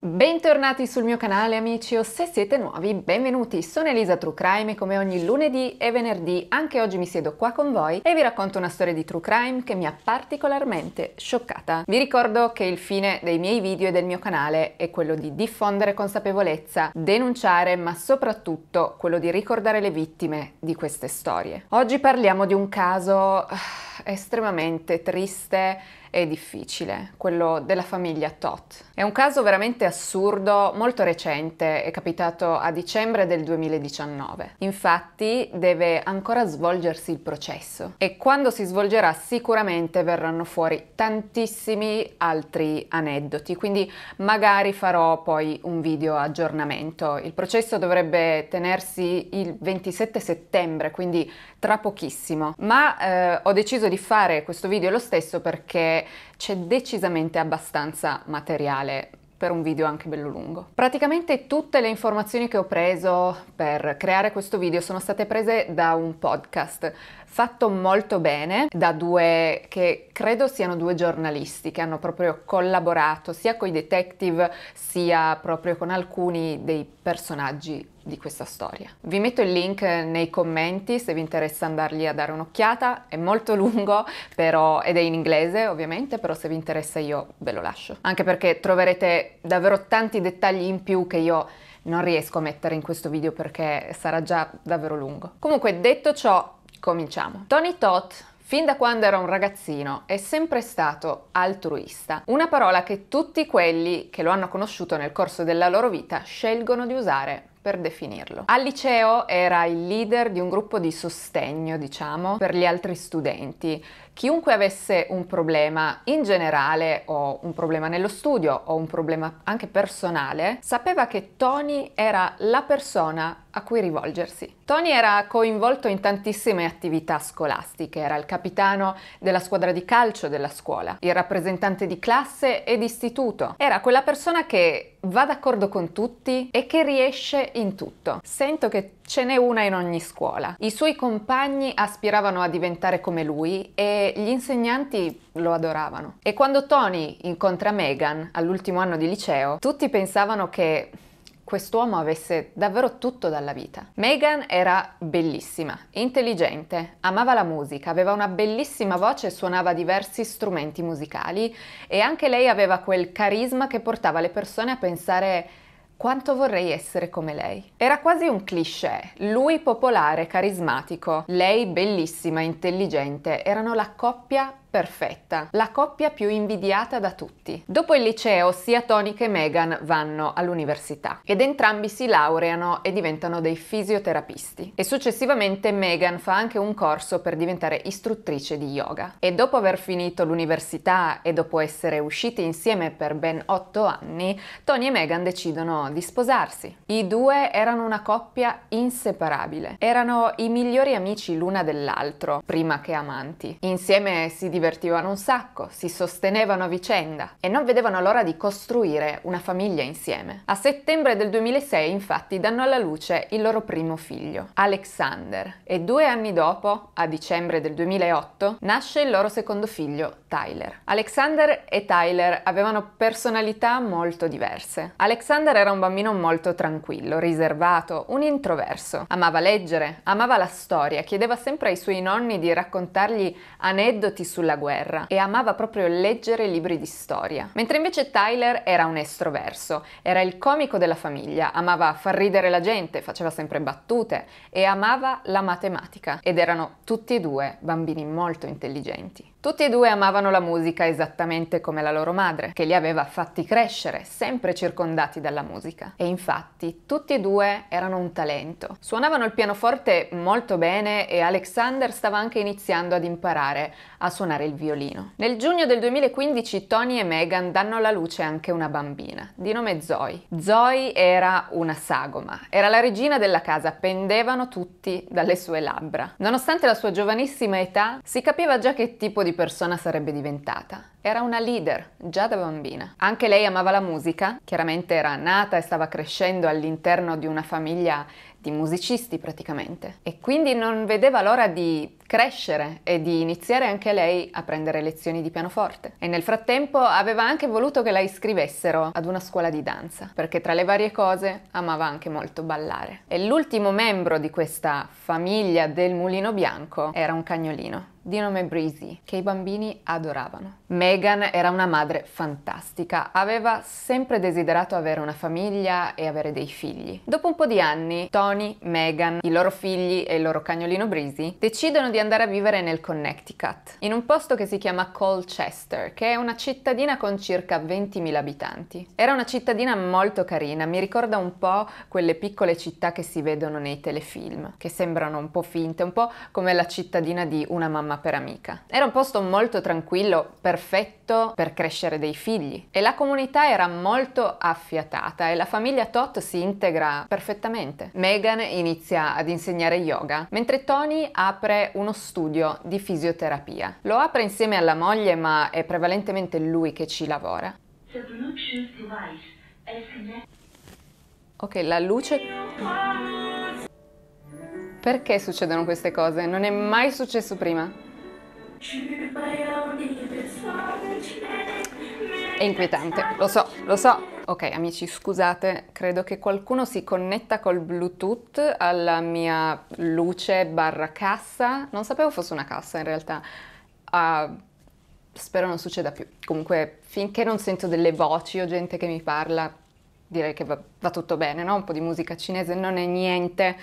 Bentornati sul mio canale amici o se siete nuovi benvenuti, sono Elisa True Crime e come ogni lunedì e venerdì anche oggi mi siedo qua con voi e vi racconto una storia di True Crime che mi ha particolarmente scioccata. Vi ricordo che il fine dei miei video e del mio canale è quello di diffondere consapevolezza, denunciare ma soprattutto quello di ricordare le vittime di queste storie. Oggi parliamo di un caso ah, estremamente triste è difficile, quello della famiglia Tot. È un caso veramente assurdo, molto recente, è capitato a dicembre del 2019. Infatti deve ancora svolgersi il processo e quando si svolgerà sicuramente verranno fuori tantissimi altri aneddoti, quindi magari farò poi un video aggiornamento. Il processo dovrebbe tenersi il 27 settembre, quindi tra pochissimo, ma eh, ho deciso di fare questo video lo stesso perché c'è decisamente abbastanza materiale per un video anche bello lungo. Praticamente tutte le informazioni che ho preso per creare questo video sono state prese da un podcast fatto molto bene da due che credo siano due giornalisti che hanno proprio collaborato sia con i detective sia proprio con alcuni dei personaggi di questa storia. Vi metto il link nei commenti se vi interessa andargli a dare un'occhiata, è molto lungo però, ed è in inglese ovviamente, però se vi interessa io ve lo lascio, anche perché troverete davvero tanti dettagli in più che io non riesco a mettere in questo video perché sarà già davvero lungo. Comunque detto ciò Cominciamo. Tony Todd Fin da quando era un ragazzino è sempre stato altruista, una parola che tutti quelli che lo hanno conosciuto nel corso della loro vita scelgono di usare per definirlo. Al liceo era il leader di un gruppo di sostegno, diciamo, per gli altri studenti. Chiunque avesse un problema in generale o un problema nello studio o un problema anche personale, sapeva che Tony era la persona a cui rivolgersi. Tony era coinvolto in tantissime attività scolastiche, era il capitano della squadra di calcio della scuola, il rappresentante di classe e di istituto, era quella persona che va d'accordo con tutti e che riesce in tutto. Sento che ce n'è una in ogni scuola. I suoi compagni aspiravano a diventare come lui e gli insegnanti lo adoravano. E quando Tony incontra Megan all'ultimo anno di liceo, tutti pensavano che quest'uomo avesse davvero tutto dalla vita. Meghan era bellissima, intelligente, amava la musica, aveva una bellissima voce e suonava diversi strumenti musicali e anche lei aveva quel carisma che portava le persone a pensare quanto vorrei essere come lei. Era quasi un cliché. Lui popolare, carismatico, lei bellissima, intelligente, erano la coppia perfetta, la coppia più invidiata da tutti. Dopo il liceo sia Tony che Meghan vanno all'università ed entrambi si laureano e diventano dei fisioterapisti. E successivamente Meghan fa anche un corso per diventare istruttrice di yoga. E dopo aver finito l'università e dopo essere usciti insieme per ben 8 anni, Tony e Meghan decidono di sposarsi. I due erano una coppia inseparabile, erano i migliori amici l'una dell'altro, prima che amanti. Insieme si divertivano divertivano un sacco, si sostenevano a vicenda e non vedevano l'ora di costruire una famiglia insieme. A settembre del 2006 infatti danno alla luce il loro primo figlio, Alexander, e due anni dopo, a dicembre del 2008, nasce il loro secondo figlio, Tyler. Alexander e Tyler avevano personalità molto diverse. Alexander era un bambino molto tranquillo, riservato, un introverso. Amava leggere, amava la storia, chiedeva sempre ai suoi nonni di raccontargli aneddoti sulla guerra e amava proprio leggere libri di storia. Mentre invece Tyler era un estroverso, era il comico della famiglia, amava far ridere la gente, faceva sempre battute e amava la matematica ed erano tutti e due bambini molto intelligenti. Tutti e due amavano la musica esattamente come la loro madre, che li aveva fatti crescere, sempre circondati dalla musica. E infatti tutti e due erano un talento. Suonavano il pianoforte molto bene e Alexander stava anche iniziando ad imparare a suonare il violino. Nel giugno del 2015 Tony e Meghan danno alla luce anche una bambina, di nome Zoe. Zoe era una sagoma, era la regina della casa, pendevano tutti dalle sue labbra. Nonostante la sua giovanissima età, si capiva già che tipo di di persona sarebbe diventata. Era una leader, già da bambina. Anche lei amava la musica, chiaramente era nata e stava crescendo all'interno di una famiglia di musicisti praticamente. E quindi non vedeva l'ora di crescere e di iniziare anche lei a prendere lezioni di pianoforte. E nel frattempo aveva anche voluto che la iscrivessero ad una scuola di danza, perché tra le varie cose amava anche molto ballare. E l'ultimo membro di questa famiglia del mulino bianco era un cagnolino di nome Breezy, che i bambini adoravano. Meghan era una madre fantastica, aveva sempre desiderato avere una famiglia e avere dei figli. Dopo un po' di anni, Tony, Meghan, i loro figli e il loro cagnolino Breezy decidono di andare a vivere nel Connecticut, in un posto che si chiama Colchester, che è una cittadina con circa 20.000 abitanti. Era una cittadina molto carina, mi ricorda un po' quelle piccole città che si vedono nei telefilm, che sembrano un po' finte, un po' come la cittadina di Una mamma per amica. Era un posto molto tranquillo, perfetto per crescere dei figli e la comunità era molto affiatata e la famiglia Tot si integra perfettamente. Megan inizia ad insegnare yoga, mentre Tony apre uno studio di fisioterapia. Lo apre insieme alla moglie, ma è prevalentemente lui che ci lavora. Ok, la luce... Perché succedono queste cose? Non è mai successo prima. È inquietante, lo so, lo so. Ok amici, scusate, credo che qualcuno si connetta col Bluetooth alla mia luce barra cassa. Non sapevo fosse una cassa in realtà. Uh, spero non succeda più. Comunque, finché non sento delle voci o gente che mi parla, direi che va, va tutto bene, no? Un po' di musica cinese non è niente.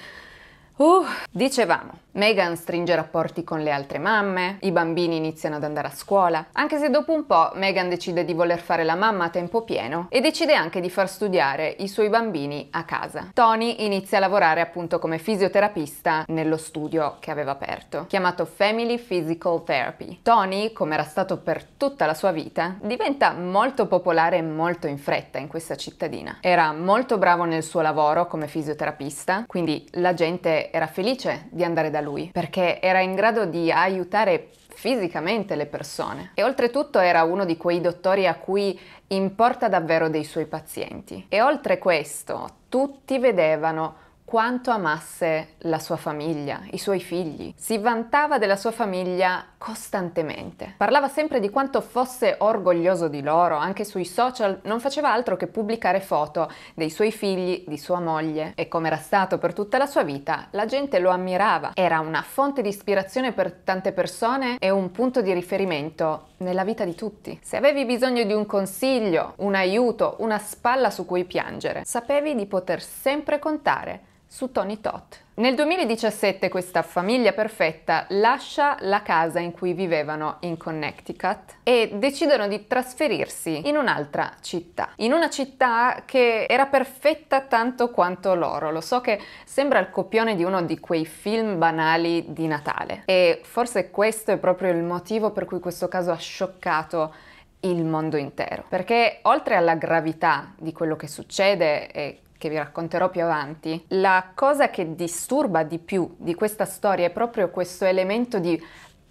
Uh, dicevamo, Megan stringe rapporti con le altre mamme, i bambini iniziano ad andare a scuola, anche se dopo un po' Megan decide di voler fare la mamma a tempo pieno e decide anche di far studiare i suoi bambini a casa. Tony inizia a lavorare appunto come fisioterapista nello studio che aveva aperto, chiamato Family Physical Therapy. Tony, come era stato per tutta la sua vita, diventa molto popolare molto in fretta in questa cittadina. Era molto bravo nel suo lavoro come fisioterapista, quindi la gente era felice di andare da lui perché era in grado di aiutare fisicamente le persone e oltretutto era uno di quei dottori a cui importa davvero dei suoi pazienti. E oltre questo, tutti vedevano quanto amasse la sua famiglia, i suoi figli. Si vantava della sua famiglia costantemente. Parlava sempre di quanto fosse orgoglioso di loro, anche sui social non faceva altro che pubblicare foto dei suoi figli, di sua moglie e come era stato per tutta la sua vita, la gente lo ammirava, era una fonte di ispirazione per tante persone e un punto di riferimento nella vita di tutti. Se avevi bisogno di un consiglio, un aiuto, una spalla su cui piangere, sapevi di poter sempre contare su Tony Tot. Nel 2017 questa famiglia perfetta lascia la casa in cui vivevano in Connecticut e decidono di trasferirsi in un'altra città, in una città che era perfetta tanto quanto loro. Lo so che sembra il copione di uno di quei film banali di Natale e forse questo è proprio il motivo per cui questo caso ha scioccato il mondo intero, perché oltre alla gravità di quello che succede e che vi racconterò più avanti, la cosa che disturba di più di questa storia è proprio questo elemento di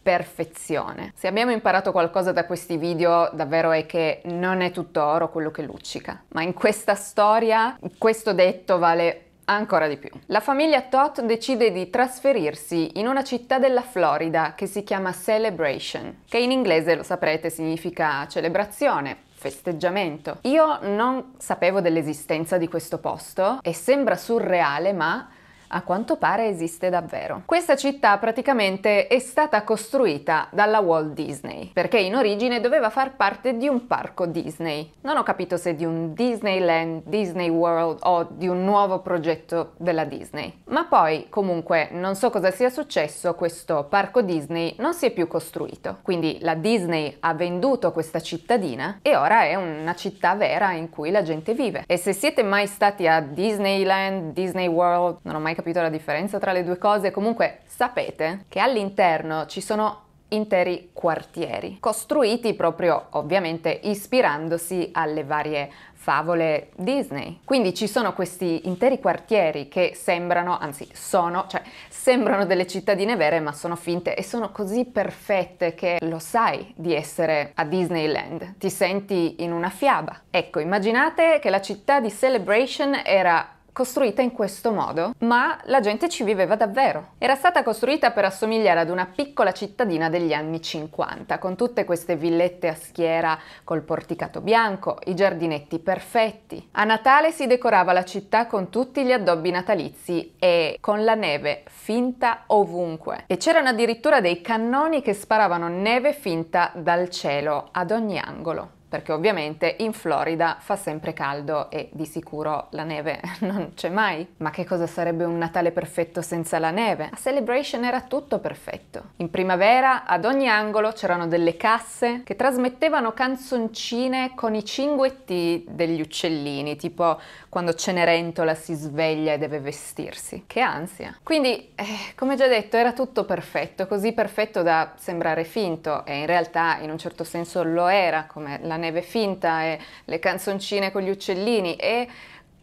perfezione. Se abbiamo imparato qualcosa da questi video, davvero è che non è tutto oro quello che luccica, ma in questa storia questo detto vale ancora di più. La famiglia Todd decide di trasferirsi in una città della Florida che si chiama Celebration, che in inglese lo saprete significa celebrazione, festeggiamento. Io non sapevo dell'esistenza di questo posto e sembra surreale, ma a quanto pare esiste davvero. Questa città praticamente è stata costruita dalla Walt Disney, perché in origine doveva far parte di un parco Disney. Non ho capito se di un Disneyland, Disney World o di un nuovo progetto della Disney. Ma poi, comunque, non so cosa sia successo, questo parco Disney non si è più costruito. Quindi la Disney ha venduto questa cittadina e ora è una città vera in cui la gente vive. E se siete mai stati a Disneyland, Disney World, non ho mai capito capito la differenza tra le due cose? Comunque sapete che all'interno ci sono interi quartieri, costruiti proprio ovviamente ispirandosi alle varie favole Disney. Quindi ci sono questi interi quartieri che sembrano, anzi sono, cioè sembrano delle cittadine vere ma sono finte e sono così perfette che lo sai di essere a Disneyland, ti senti in una fiaba. Ecco, immaginate che la città di Celebration era costruita in questo modo, ma la gente ci viveva davvero. Era stata costruita per assomigliare ad una piccola cittadina degli anni 50, con tutte queste villette a schiera col porticato bianco, i giardinetti perfetti. A Natale si decorava la città con tutti gli addobbi natalizi e con la neve finta ovunque. E c'erano addirittura dei cannoni che sparavano neve finta dal cielo ad ogni angolo perché ovviamente in Florida fa sempre caldo e di sicuro la neve non c'è mai. Ma che cosa sarebbe un Natale perfetto senza la neve? A Celebration era tutto perfetto. In primavera ad ogni angolo c'erano delle casse che trasmettevano canzoncine con i cinguetti degli uccellini, tipo quando Cenerentola si sveglia e deve vestirsi. Che ansia. Quindi, eh, come già detto, era tutto perfetto, così perfetto da sembrare finto e in realtà in un certo senso lo era, come la neve neve finta e le canzoncine con gli uccellini e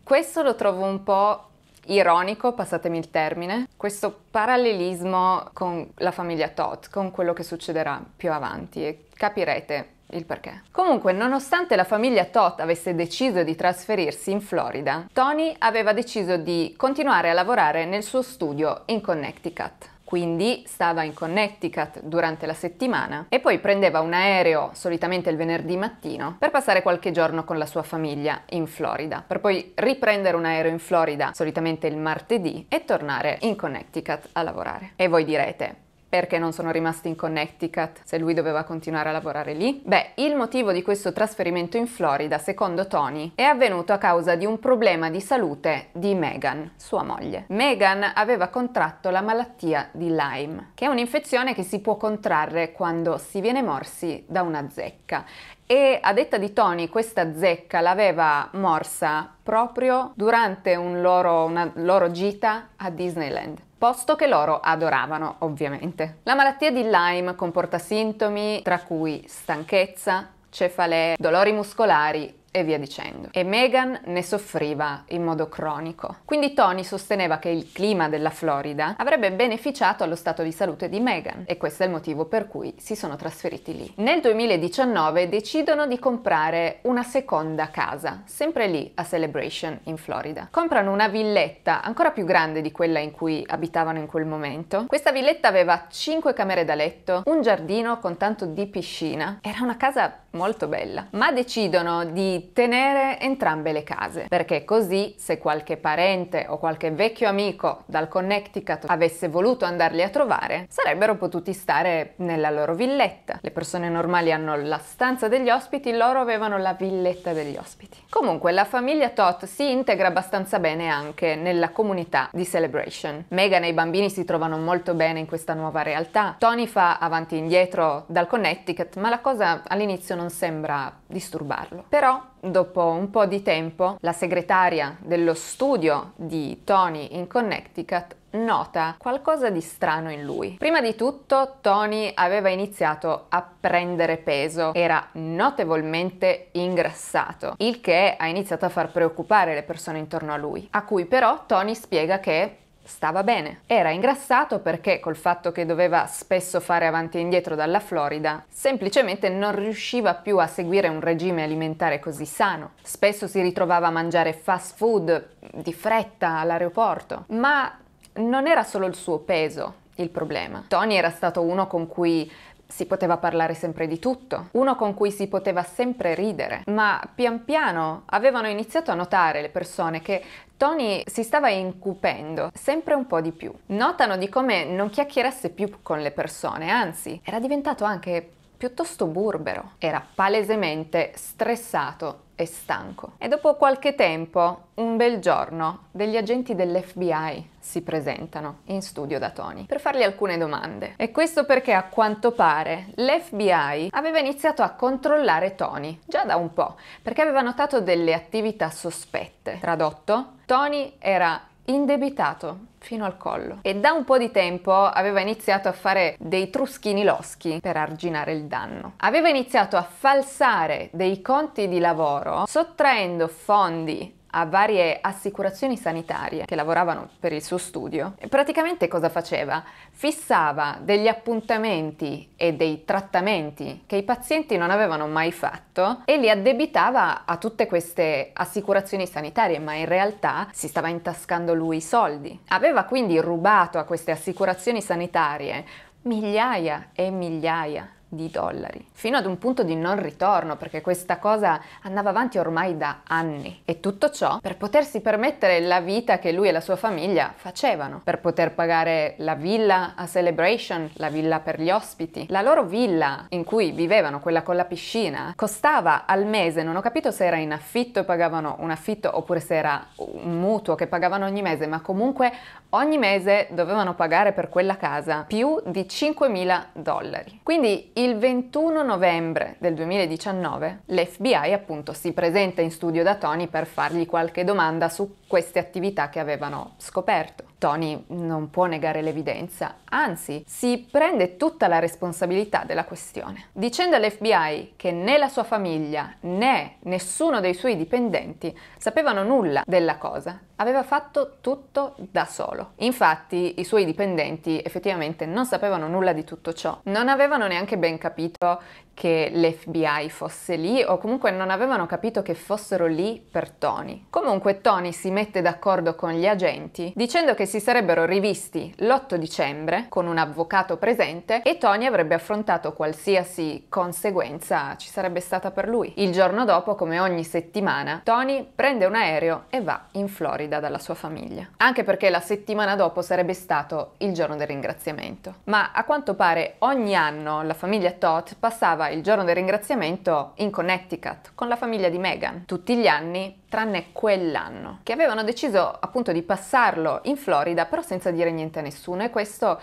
questo lo trovo un po' ironico, passatemi il termine, questo parallelismo con la famiglia Todd, con quello che succederà più avanti e capirete il perché. Comunque, nonostante la famiglia Todd avesse deciso di trasferirsi in Florida, Tony aveva deciso di continuare a lavorare nel suo studio in Connecticut quindi stava in Connecticut durante la settimana e poi prendeva un aereo, solitamente il venerdì mattino, per passare qualche giorno con la sua famiglia in Florida, per poi riprendere un aereo in Florida, solitamente il martedì, e tornare in Connecticut a lavorare. E voi direte, perché non sono rimasti in Connecticut se lui doveva continuare a lavorare lì? Beh, il motivo di questo trasferimento in Florida, secondo Tony, è avvenuto a causa di un problema di salute di Meghan, sua moglie. Meghan aveva contratto la malattia di Lyme, che è un'infezione che si può contrarre quando si viene morsi da una zecca e a detta di Tony questa zecca l'aveva morsa proprio durante un loro, una loro gita a Disneyland posto che loro adoravano ovviamente. La malattia di Lyme comporta sintomi tra cui stanchezza, cefalee, dolori muscolari e via dicendo. E Meghan ne soffriva in modo cronico. Quindi Tony sosteneva che il clima della Florida avrebbe beneficiato allo stato di salute di Meghan e questo è il motivo per cui si sono trasferiti lì. Nel 2019 decidono di comprare una seconda casa, sempre lì a Celebration in Florida. Comprano una villetta ancora più grande di quella in cui abitavano in quel momento. Questa villetta aveva 5 camere da letto, un giardino con tanto di piscina. Era una casa molto bella, ma decidono di tenere entrambe le case, perché così se qualche parente o qualche vecchio amico dal Connecticut avesse voluto andarli a trovare, sarebbero potuti stare nella loro villetta. Le persone normali hanno la stanza degli ospiti, loro avevano la villetta degli ospiti. Comunque la famiglia Todd si integra abbastanza bene anche nella comunità di Celebration. Megan e i bambini si trovano molto bene in questa nuova realtà. Tony fa avanti e indietro dal Connecticut, ma la cosa all'inizio non sembra disturbarlo. Però Dopo un po' di tempo, la segretaria dello studio di Tony in Connecticut nota qualcosa di strano in lui. Prima di tutto Tony aveva iniziato a prendere peso, era notevolmente ingrassato, il che ha iniziato a far preoccupare le persone intorno a lui, a cui però Tony spiega che stava bene. Era ingrassato perché col fatto che doveva spesso fare avanti e indietro dalla Florida, semplicemente non riusciva più a seguire un regime alimentare così sano. Spesso si ritrovava a mangiare fast food di fretta all'aeroporto, ma non era solo il suo peso il problema. Tony era stato uno con cui si poteva parlare sempre di tutto, uno con cui si poteva sempre ridere, ma pian piano avevano iniziato a notare le persone che Tony si stava incupendo sempre un po' di più. Notano di come non chiacchierasse più con le persone, anzi era diventato anche piuttosto burbero, era palesemente stressato e stanco. E dopo qualche tempo, un bel giorno, degli agenti dell'FBI si presentano in studio da Tony per fargli alcune domande. E questo perché a quanto pare l'FBI aveva iniziato a controllare Tony già da un po', perché aveva notato delle attività sospette. Tradotto, Tony era indebitato fino al collo e da un po' di tempo aveva iniziato a fare dei truschini loschi per arginare il danno. Aveva iniziato a falsare dei conti di lavoro sottraendo fondi a varie assicurazioni sanitarie che lavoravano per il suo studio. E praticamente cosa faceva? Fissava degli appuntamenti e dei trattamenti che i pazienti non avevano mai fatto e li addebitava a tutte queste assicurazioni sanitarie, ma in realtà si stava intascando lui i soldi. Aveva quindi rubato a queste assicurazioni sanitarie migliaia e migliaia di dollari, fino ad un punto di non ritorno, perché questa cosa andava avanti ormai da anni. E tutto ciò per potersi permettere la vita che lui e la sua famiglia facevano, per poter pagare la villa a Celebration, la villa per gli ospiti. La loro villa in cui vivevano, quella con la piscina, costava al mese, non ho capito se era in affitto e pagavano un affitto oppure se era un mutuo che pagavano ogni mese, ma comunque ogni mese dovevano pagare per quella casa più di 5.000 dollari. Quindi il 21 novembre del 2019 l'FBI appunto si presenta in studio da Tony per fargli qualche domanda su queste attività che avevano scoperto. Tony non può negare l'evidenza, anzi si prende tutta la responsabilità della questione, dicendo all'FBI che né la sua famiglia né nessuno dei suoi dipendenti sapevano nulla della cosa, aveva fatto tutto da solo. Infatti i suoi dipendenti effettivamente non sapevano nulla di tutto ciò, non avevano neanche ben capito che l'FBI fosse lì o comunque non avevano capito che fossero lì per Tony. Comunque Tony si mette d'accordo con gli agenti dicendo che si sarebbero rivisti l'8 dicembre con un avvocato presente e Tony avrebbe affrontato qualsiasi conseguenza ci sarebbe stata per lui. Il giorno dopo, come ogni settimana, Tony prende un aereo e va in Florida dalla sua famiglia. Anche perché la settimana dopo sarebbe stato il giorno del ringraziamento. Ma a quanto pare ogni anno la famiglia Todd passava festeggiava il giorno del ringraziamento in Connecticut con la famiglia di Meghan tutti gli anni tranne quell'anno, che avevano deciso appunto di passarlo in Florida però senza dire niente a nessuno e questo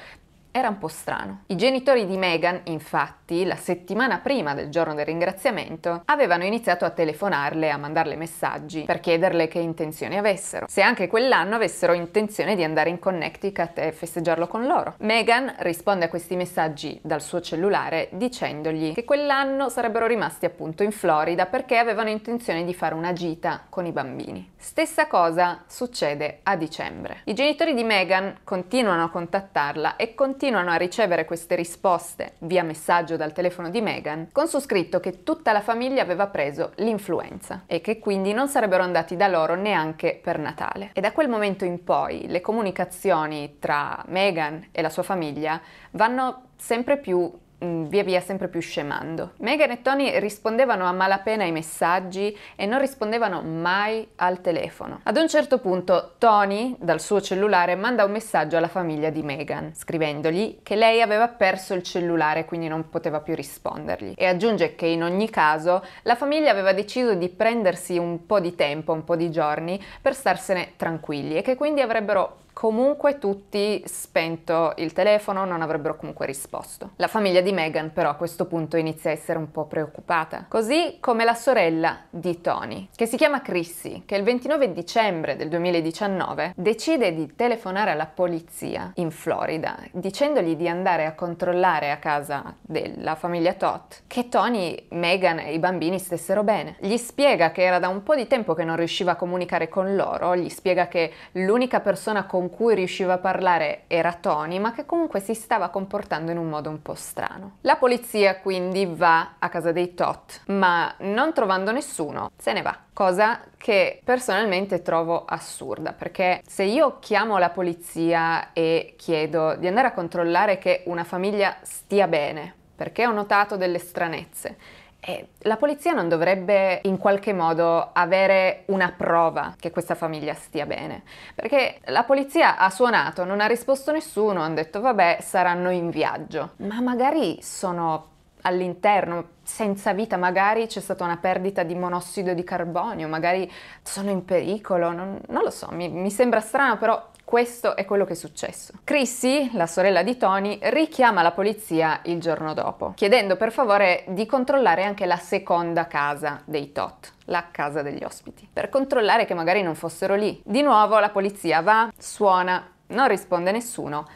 era un po' strano. I genitori di Meghan infatti infatti, la settimana prima del giorno del ringraziamento, avevano iniziato a telefonarle e a mandarle messaggi per chiederle che intenzioni avessero, se anche quell'anno avessero intenzione di andare in Connecticut e festeggiarlo con loro. Meghan risponde a questi messaggi dal suo cellulare dicendogli che quell'anno sarebbero rimasti appunto in Florida perché avevano intenzione di fare una gita con i bambini. Stessa cosa succede a dicembre. I genitori di Meghan continuano a contattarla e continuano a ricevere queste risposte via messaggio dal telefono di Meghan, con su scritto che tutta la famiglia aveva preso l'influenza e che quindi non sarebbero andati da loro neanche per Natale. E da quel momento in poi le comunicazioni tra Meghan e la sua famiglia vanno sempre più Mm, via via sempre più scemando. Meghan e Tony rispondevano a malapena ai messaggi e non rispondevano mai al telefono. Ad un certo punto Tony, dal suo cellulare, manda un messaggio alla famiglia di Meghan, scrivendogli che lei aveva perso il cellulare quindi non poteva più rispondergli e aggiunge che in ogni caso la famiglia aveva deciso di prendersi un po' di tempo, un po' di giorni per starsene tranquilli e che quindi avrebbero comunque tutti spento il telefono, non avrebbero comunque risposto. La famiglia di Meghan però a questo punto inizia a essere un po' preoccupata, così come la sorella di Tony, che si chiama Chrissy, che il 29 dicembre del 2019 decide di telefonare alla polizia in Florida dicendogli di andare a controllare a casa della famiglia Todd che Tony, Meghan e i bambini stessero bene. Gli spiega che era da un po' di tempo che non riusciva a comunicare con loro, gli spiega che l'unica persona con cui riusciva a parlare era Tony, ma che comunque si stava comportando in un modo un po' strano. La polizia quindi va a casa dei Tot, ma non trovando nessuno se ne va. Cosa che personalmente trovo assurda, perché se io chiamo la polizia e chiedo di andare a controllare che una famiglia stia bene, perché ho notato delle stranezze, e eh, la polizia non dovrebbe in qualche modo avere una prova che questa famiglia stia bene, perché la polizia ha suonato, non ha risposto nessuno, hanno detto vabbè saranno in viaggio, ma magari sono all'interno, senza vita, magari c'è stata una perdita di monossido di carbonio, magari sono in pericolo, non, non lo so, mi, mi, sembra strano, però questo è quello che è successo. Chrissy, la sorella di Tony, richiama la polizia il giorno dopo, chiedendo per favore di controllare anche la seconda casa dei Tot la casa degli ospiti, per controllare che magari non fossero lì. Di nuovo la polizia va, suona, non risponde nessuno,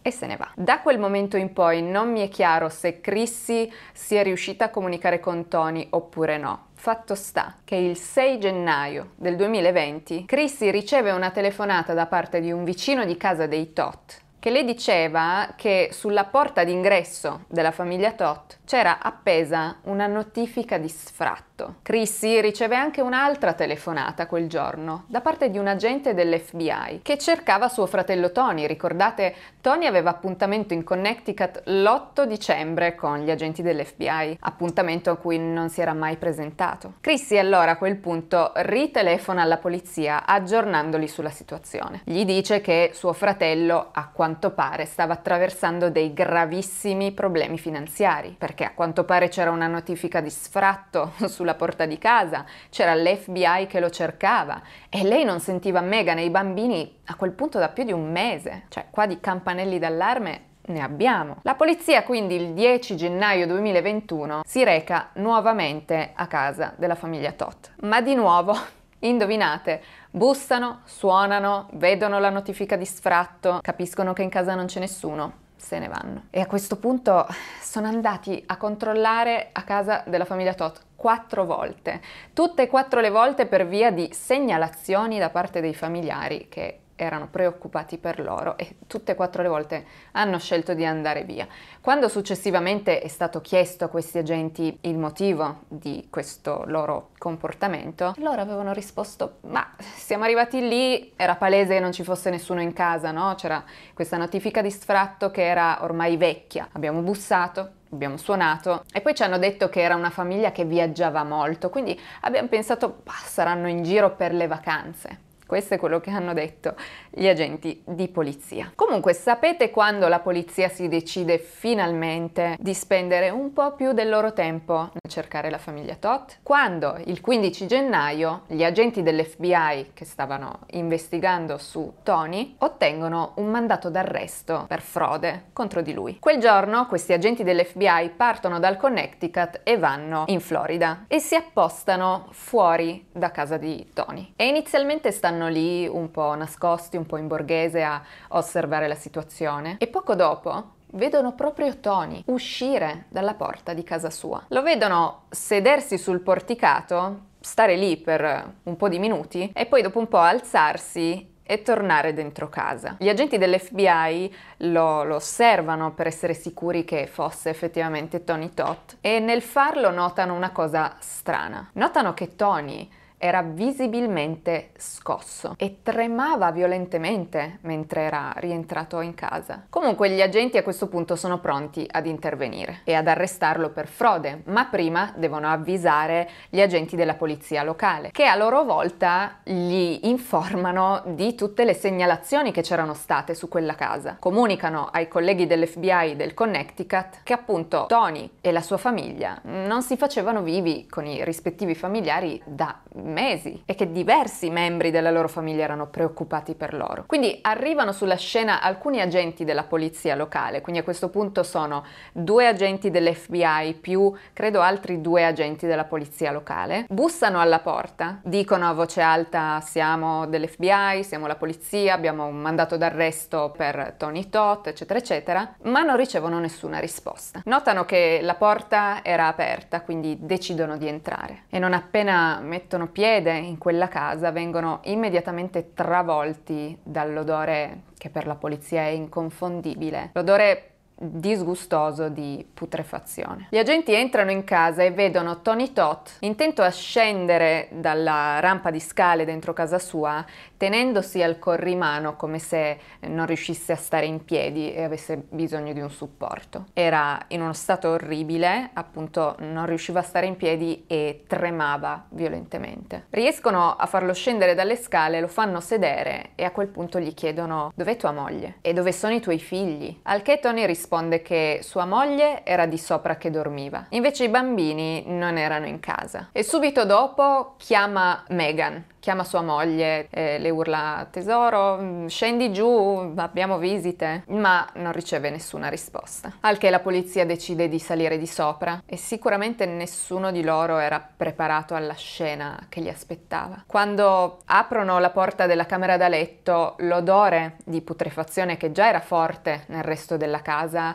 e se ne va. Da quel momento in poi non mi è chiaro se Chrissy sia riuscita a comunicare con Tony oppure no. Fatto sta che il 6 gennaio del 2020 Chrissy riceve una telefonata da parte di un vicino di casa dei Tot che le diceva che sulla porta d'ingresso della famiglia Tot c'era appesa una notifica di sfratto fatto. Certo. Chrissy riceve anche un'altra telefonata quel giorno da parte di un agente dell'FBI che cercava suo fratello Tony. Ricordate, Tony aveva appuntamento in Connecticut l'8 dicembre con gli agenti dell'FBI, appuntamento a cui non si era mai presentato. Chrissy allora a quel punto ritelefona alla polizia aggiornandoli sulla situazione. Gli dice che suo fratello a quanto pare stava attraversando dei gravissimi problemi finanziari, perché a quanto pare c'era una notifica di sfratto sulla sulla porta di casa, c'era l'FBI che lo cercava e lei non sentiva Megan e i bambini a quel punto da più di un mese, cioè qua di campanelli d'allarme ne abbiamo. La polizia quindi il 10 gennaio 2021 si reca nuovamente a casa della famiglia Tot, ma di nuovo Indovinate, bussano, suonano, vedono la notifica di sfratto, capiscono che in casa non c'è nessuno se ne vanno. E a questo punto sono andati a controllare a casa della famiglia Tot quattro volte, tutte e quattro le volte per via di segnalazioni da parte dei familiari che erano preoccupati per loro e tutte e quattro le volte hanno scelto di andare via. Quando successivamente è stato chiesto a questi agenti il motivo di questo loro comportamento, loro avevano risposto ma siamo arrivati lì, era palese che non ci fosse nessuno in casa, no? C'era questa notifica di sfratto che era ormai vecchia. Abbiamo bussato, abbiamo suonato e poi ci hanno detto che era una famiglia che viaggiava molto, quindi abbiamo pensato bah, saranno in giro per le vacanze. Questo è quello che hanno detto gli agenti di polizia. Comunque sapete quando la polizia si decide finalmente di spendere un po' più del loro tempo nel cercare la famiglia Todd? Quando il 15 gennaio gli agenti dell'FBI che stavano investigando su Tony ottengono un mandato d'arresto per frode contro di lui. Quel giorno questi agenti dell'FBI partono dal Connecticut e vanno in Florida e si appostano fuori da casa di Tony. E inizialmente stanno stanno lì un po' nascosti, un po' in borghese a osservare la situazione. E poco dopo vedono proprio Tony uscire dalla porta di casa sua. Lo vedono sedersi sul porticato, stare lì per un po' di minuti e poi dopo un po' alzarsi e tornare dentro casa. Gli agenti dell'FBI lo, lo, osservano per essere sicuri che fosse effettivamente Tony Tot e nel farlo notano una cosa strana. Notano che Tony era visibilmente scosso e tremava violentemente mentre era rientrato in casa. Comunque gli agenti a questo punto sono pronti ad intervenire e ad arrestarlo per frode, ma prima devono avvisare gli agenti della polizia locale, che a loro volta gli informano di tutte le segnalazioni che c'erano state su quella casa. Comunicano ai colleghi dell'FBI del Connecticut che appunto Tony e la sua famiglia non si facevano vivi con i rispettivi familiari da mesi e che diversi membri della loro famiglia erano preoccupati per loro. Quindi arrivano sulla scena alcuni agenti della polizia locale, quindi a questo punto sono due agenti dell'FBI più credo altri due agenti della polizia locale, bussano alla porta, dicono a voce alta siamo dell'FBI, siamo la polizia, abbiamo un mandato d'arresto per Tony Tot, eccetera, eccetera, ma non ricevono nessuna risposta. Notano che la porta era aperta, quindi decidono di entrare e non appena mettono piede piede in quella casa vengono immediatamente travolti dall'odore che per la polizia è inconfondibile. L'odore disgustoso di putrefazione. Gli agenti entrano in casa e vedono Tony Tot intento a scendere dalla rampa di scale dentro casa sua, tenendosi al corrimano come se non riuscisse a stare in piedi e avesse bisogno di un supporto. Era in uno stato orribile, appunto non riusciva a stare in piedi e tremava violentemente. Riescono a farlo scendere dalle scale, lo fanno sedere e a quel punto gli chiedono dov'è tua moglie e dove sono i tuoi figli? Al che Tony risponde risponde che sua moglie era di sopra che dormiva, invece i bambini non erano in casa. E subito dopo chiama Megan, chiama sua moglie, eh, le urla tesoro, mm, scendi giù, abbiamo visite, ma non riceve nessuna risposta. Al che la polizia decide di salire di sopra e sicuramente nessuno di loro era preparato alla scena che li aspettava. Quando aprono la porta della camera da letto, l'odore di putrefazione che già era forte nel resto della casa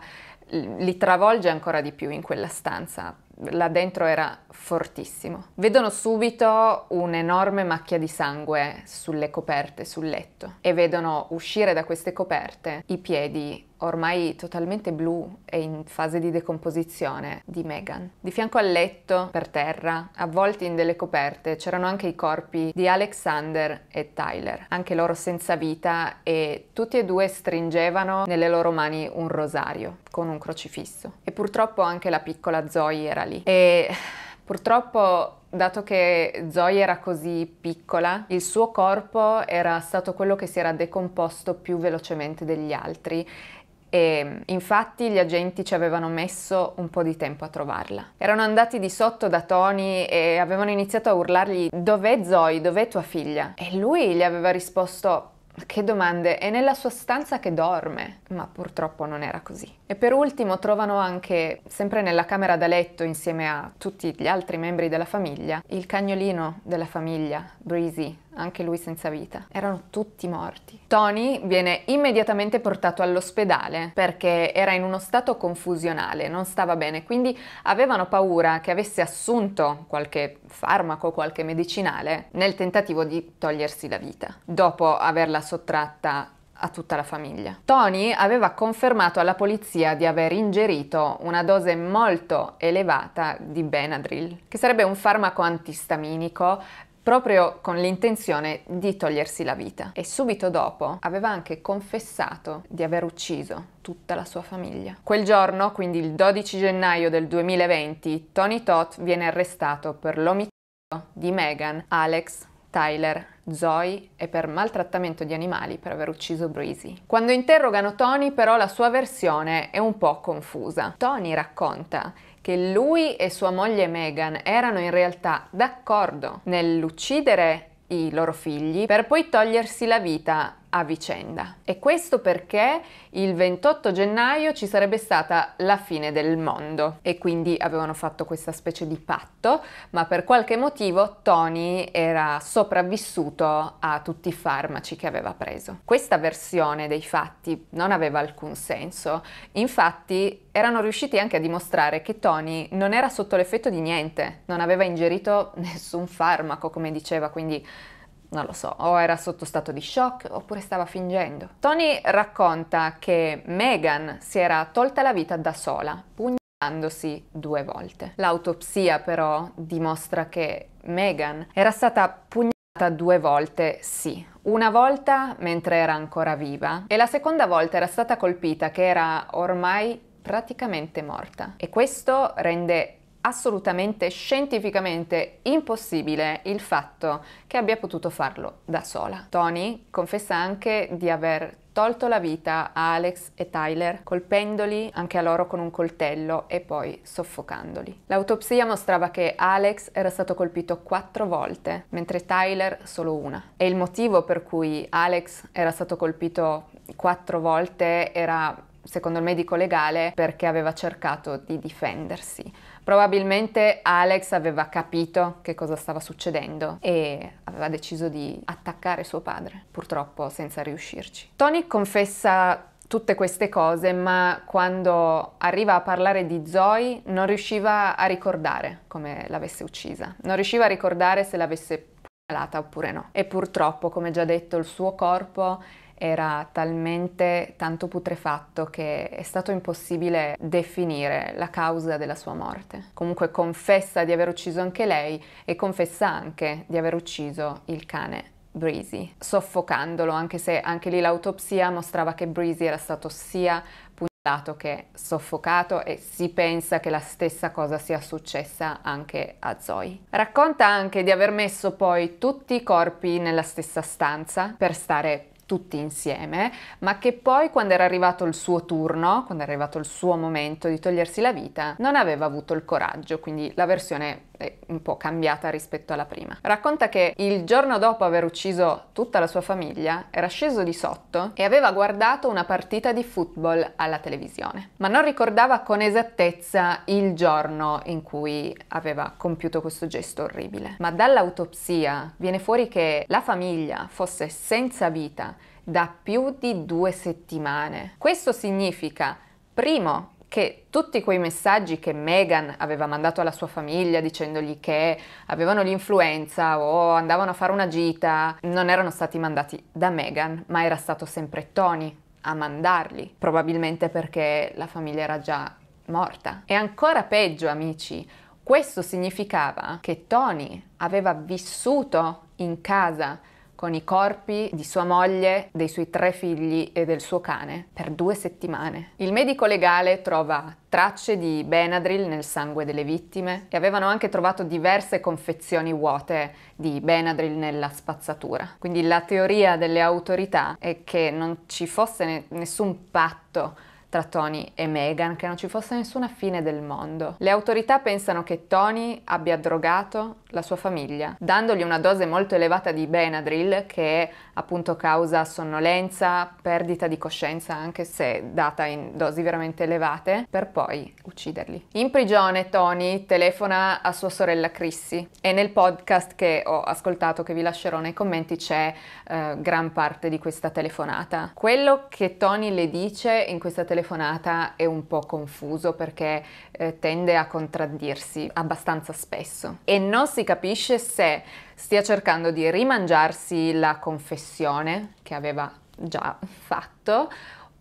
li travolge ancora di più in quella stanza là dentro era fortissimo. Vedono subito un'enorme macchia di sangue sulle coperte, sul letto e vedono uscire da queste coperte i piedi ormai totalmente blu e in fase di decomposizione di Meghan. Di fianco al letto, per terra, avvolti in delle coperte, c'erano anche i corpi di Alexander e Tyler, anche loro senza vita e tutti e due stringevano nelle loro mani un rosario con un crocifisso. E purtroppo anche la piccola Zoe era lì. E purtroppo dato che Zoe era così piccola, il suo corpo era stato quello che si era decomposto più velocemente degli altri e infatti gli agenti ci avevano messo un po' di tempo a trovarla. Erano andati di sotto da Tony e avevano iniziato a urlargli dov'è Zoe, dov'è tua figlia? E lui gli aveva risposto che domande, è nella sua stanza che dorme, ma purtroppo non era così. E per ultimo trovano anche, sempre nella camera da letto insieme a tutti gli altri membri della famiglia, il cagnolino della famiglia, Breezy, anche lui senza vita. Erano tutti morti. Tony viene immediatamente portato all'ospedale perché era in uno stato confusionale, non stava bene, quindi avevano paura che avesse assunto qualche farmaco, qualche medicinale nel tentativo di togliersi la vita, dopo averla sottratta a tutta la famiglia. Tony aveva confermato alla polizia di aver ingerito una dose molto elevata di Benadryl, che sarebbe un farmaco antistaminico proprio con l'intenzione di togliersi la vita e subito dopo aveva anche confessato di aver ucciso tutta la sua famiglia. Quel giorno, quindi il 12 gennaio del 2020, Tony Toth viene arrestato per l'omicidio di Megan, Alex, Tyler, Zoe e per maltrattamento di animali per aver ucciso Breezy. Quando interrogano Tony però la sua versione è un po' confusa. Tony racconta che lui e sua moglie Meghan erano in realtà d'accordo nell'uccidere i loro figli per poi togliersi la vita a vicenda. E questo perché il 28 gennaio ci sarebbe stata la fine del mondo e quindi avevano fatto questa specie di patto, ma per qualche motivo Tony era sopravvissuto a tutti i farmaci che aveva preso. Questa versione dei fatti non aveva alcun senso, infatti erano riusciti anche a dimostrare che Tony non era sotto l'effetto di niente, non aveva ingerito nessun farmaco, come diceva, quindi non lo so, o era sotto stato di shock oppure stava fingendo. Tony racconta che Meghan si era tolta la vita da sola, pugnalandosi due volte. L'autopsia però dimostra che Meghan era stata pugnalata due volte, sì. Una volta mentre era ancora viva e la seconda volta era stata colpita che era ormai praticamente morta. E questo rende assolutamente scientificamente impossibile il fatto che abbia potuto farlo da sola. Tony confessa anche di aver tolto la vita a Alex e Tyler, colpendoli anche a loro con un coltello e poi soffocandoli. L'autopsia mostrava che Alex era stato colpito quattro volte, mentre Tyler solo una. E il motivo per cui Alex era stato colpito quattro volte era, secondo il medico legale, perché aveva cercato di difendersi Probabilmente Alex aveva capito che cosa stava succedendo e aveva deciso di attaccare suo padre, purtroppo senza riuscirci. Tony confessa tutte queste cose, ma quando arriva a parlare di Zoe non riusciva a ricordare come l'avesse uccisa, non riusciva a ricordare se l'avesse pugnalata oppure no. E purtroppo, come già detto, il suo corpo era talmente tanto putrefatto che è stato impossibile definire la causa della sua morte. Comunque confessa di aver ucciso anche lei e confessa anche di aver ucciso il cane Breezy, soffocandolo, anche se anche lì l'autopsia mostrava che Breezy era stato sia puntato che soffocato e si pensa che la stessa cosa sia successa anche a Zoe. Racconta anche di aver messo poi tutti i corpi nella stessa stanza per stare tutti insieme, ma che poi quando era arrivato il suo turno, quando era arrivato il suo momento di togliersi la vita, non aveva avuto il coraggio, quindi la versione è un po' cambiata rispetto alla prima. Racconta che il giorno dopo aver ucciso tutta la sua famiglia era sceso di sotto e aveva guardato una partita di football alla televisione, ma non ricordava con esattezza il giorno in cui aveva compiuto questo gesto orribile. Ma dall'autopsia viene fuori che la famiglia fosse senza vita da più di due settimane. Questo significa, primo, che tutti quei messaggi che Meghan aveva mandato alla sua famiglia dicendogli che avevano l'influenza o andavano a fare una gita non erano stati mandati da Meghan, ma era stato sempre Tony a mandarli, probabilmente perché la famiglia era già morta. E ancora peggio, amici, questo significava che Tony aveva vissuto in casa con i corpi di sua moglie, dei suoi tre figli e del suo cane per due settimane. Il medico legale trova tracce di Benadryl nel sangue delle vittime e avevano anche trovato diverse confezioni vuote di Benadryl nella spazzatura. Quindi la teoria delle autorità è che non ci fosse ne- nessun patto tra Tony e Meghan che non ci fosse nessuna fine del mondo. Le autorità pensano che Tony abbia drogato la sua famiglia, dandogli una dose molto elevata di Benadryl che appunto causa sonnolenza, perdita di coscienza anche se data in dosi veramente elevate, per poi ucciderli. In prigione Tony telefona a sua sorella Chrissy e nel podcast che ho ascoltato che vi lascerò nei commenti c'è eh, gran parte di questa telefonata. Quello che Tony le dice in questa telefonata telefonata è un po' confuso perché eh, tende a contraddirsi abbastanza spesso e non si capisce se stia cercando di rimangiarsi la confessione che aveva già fatto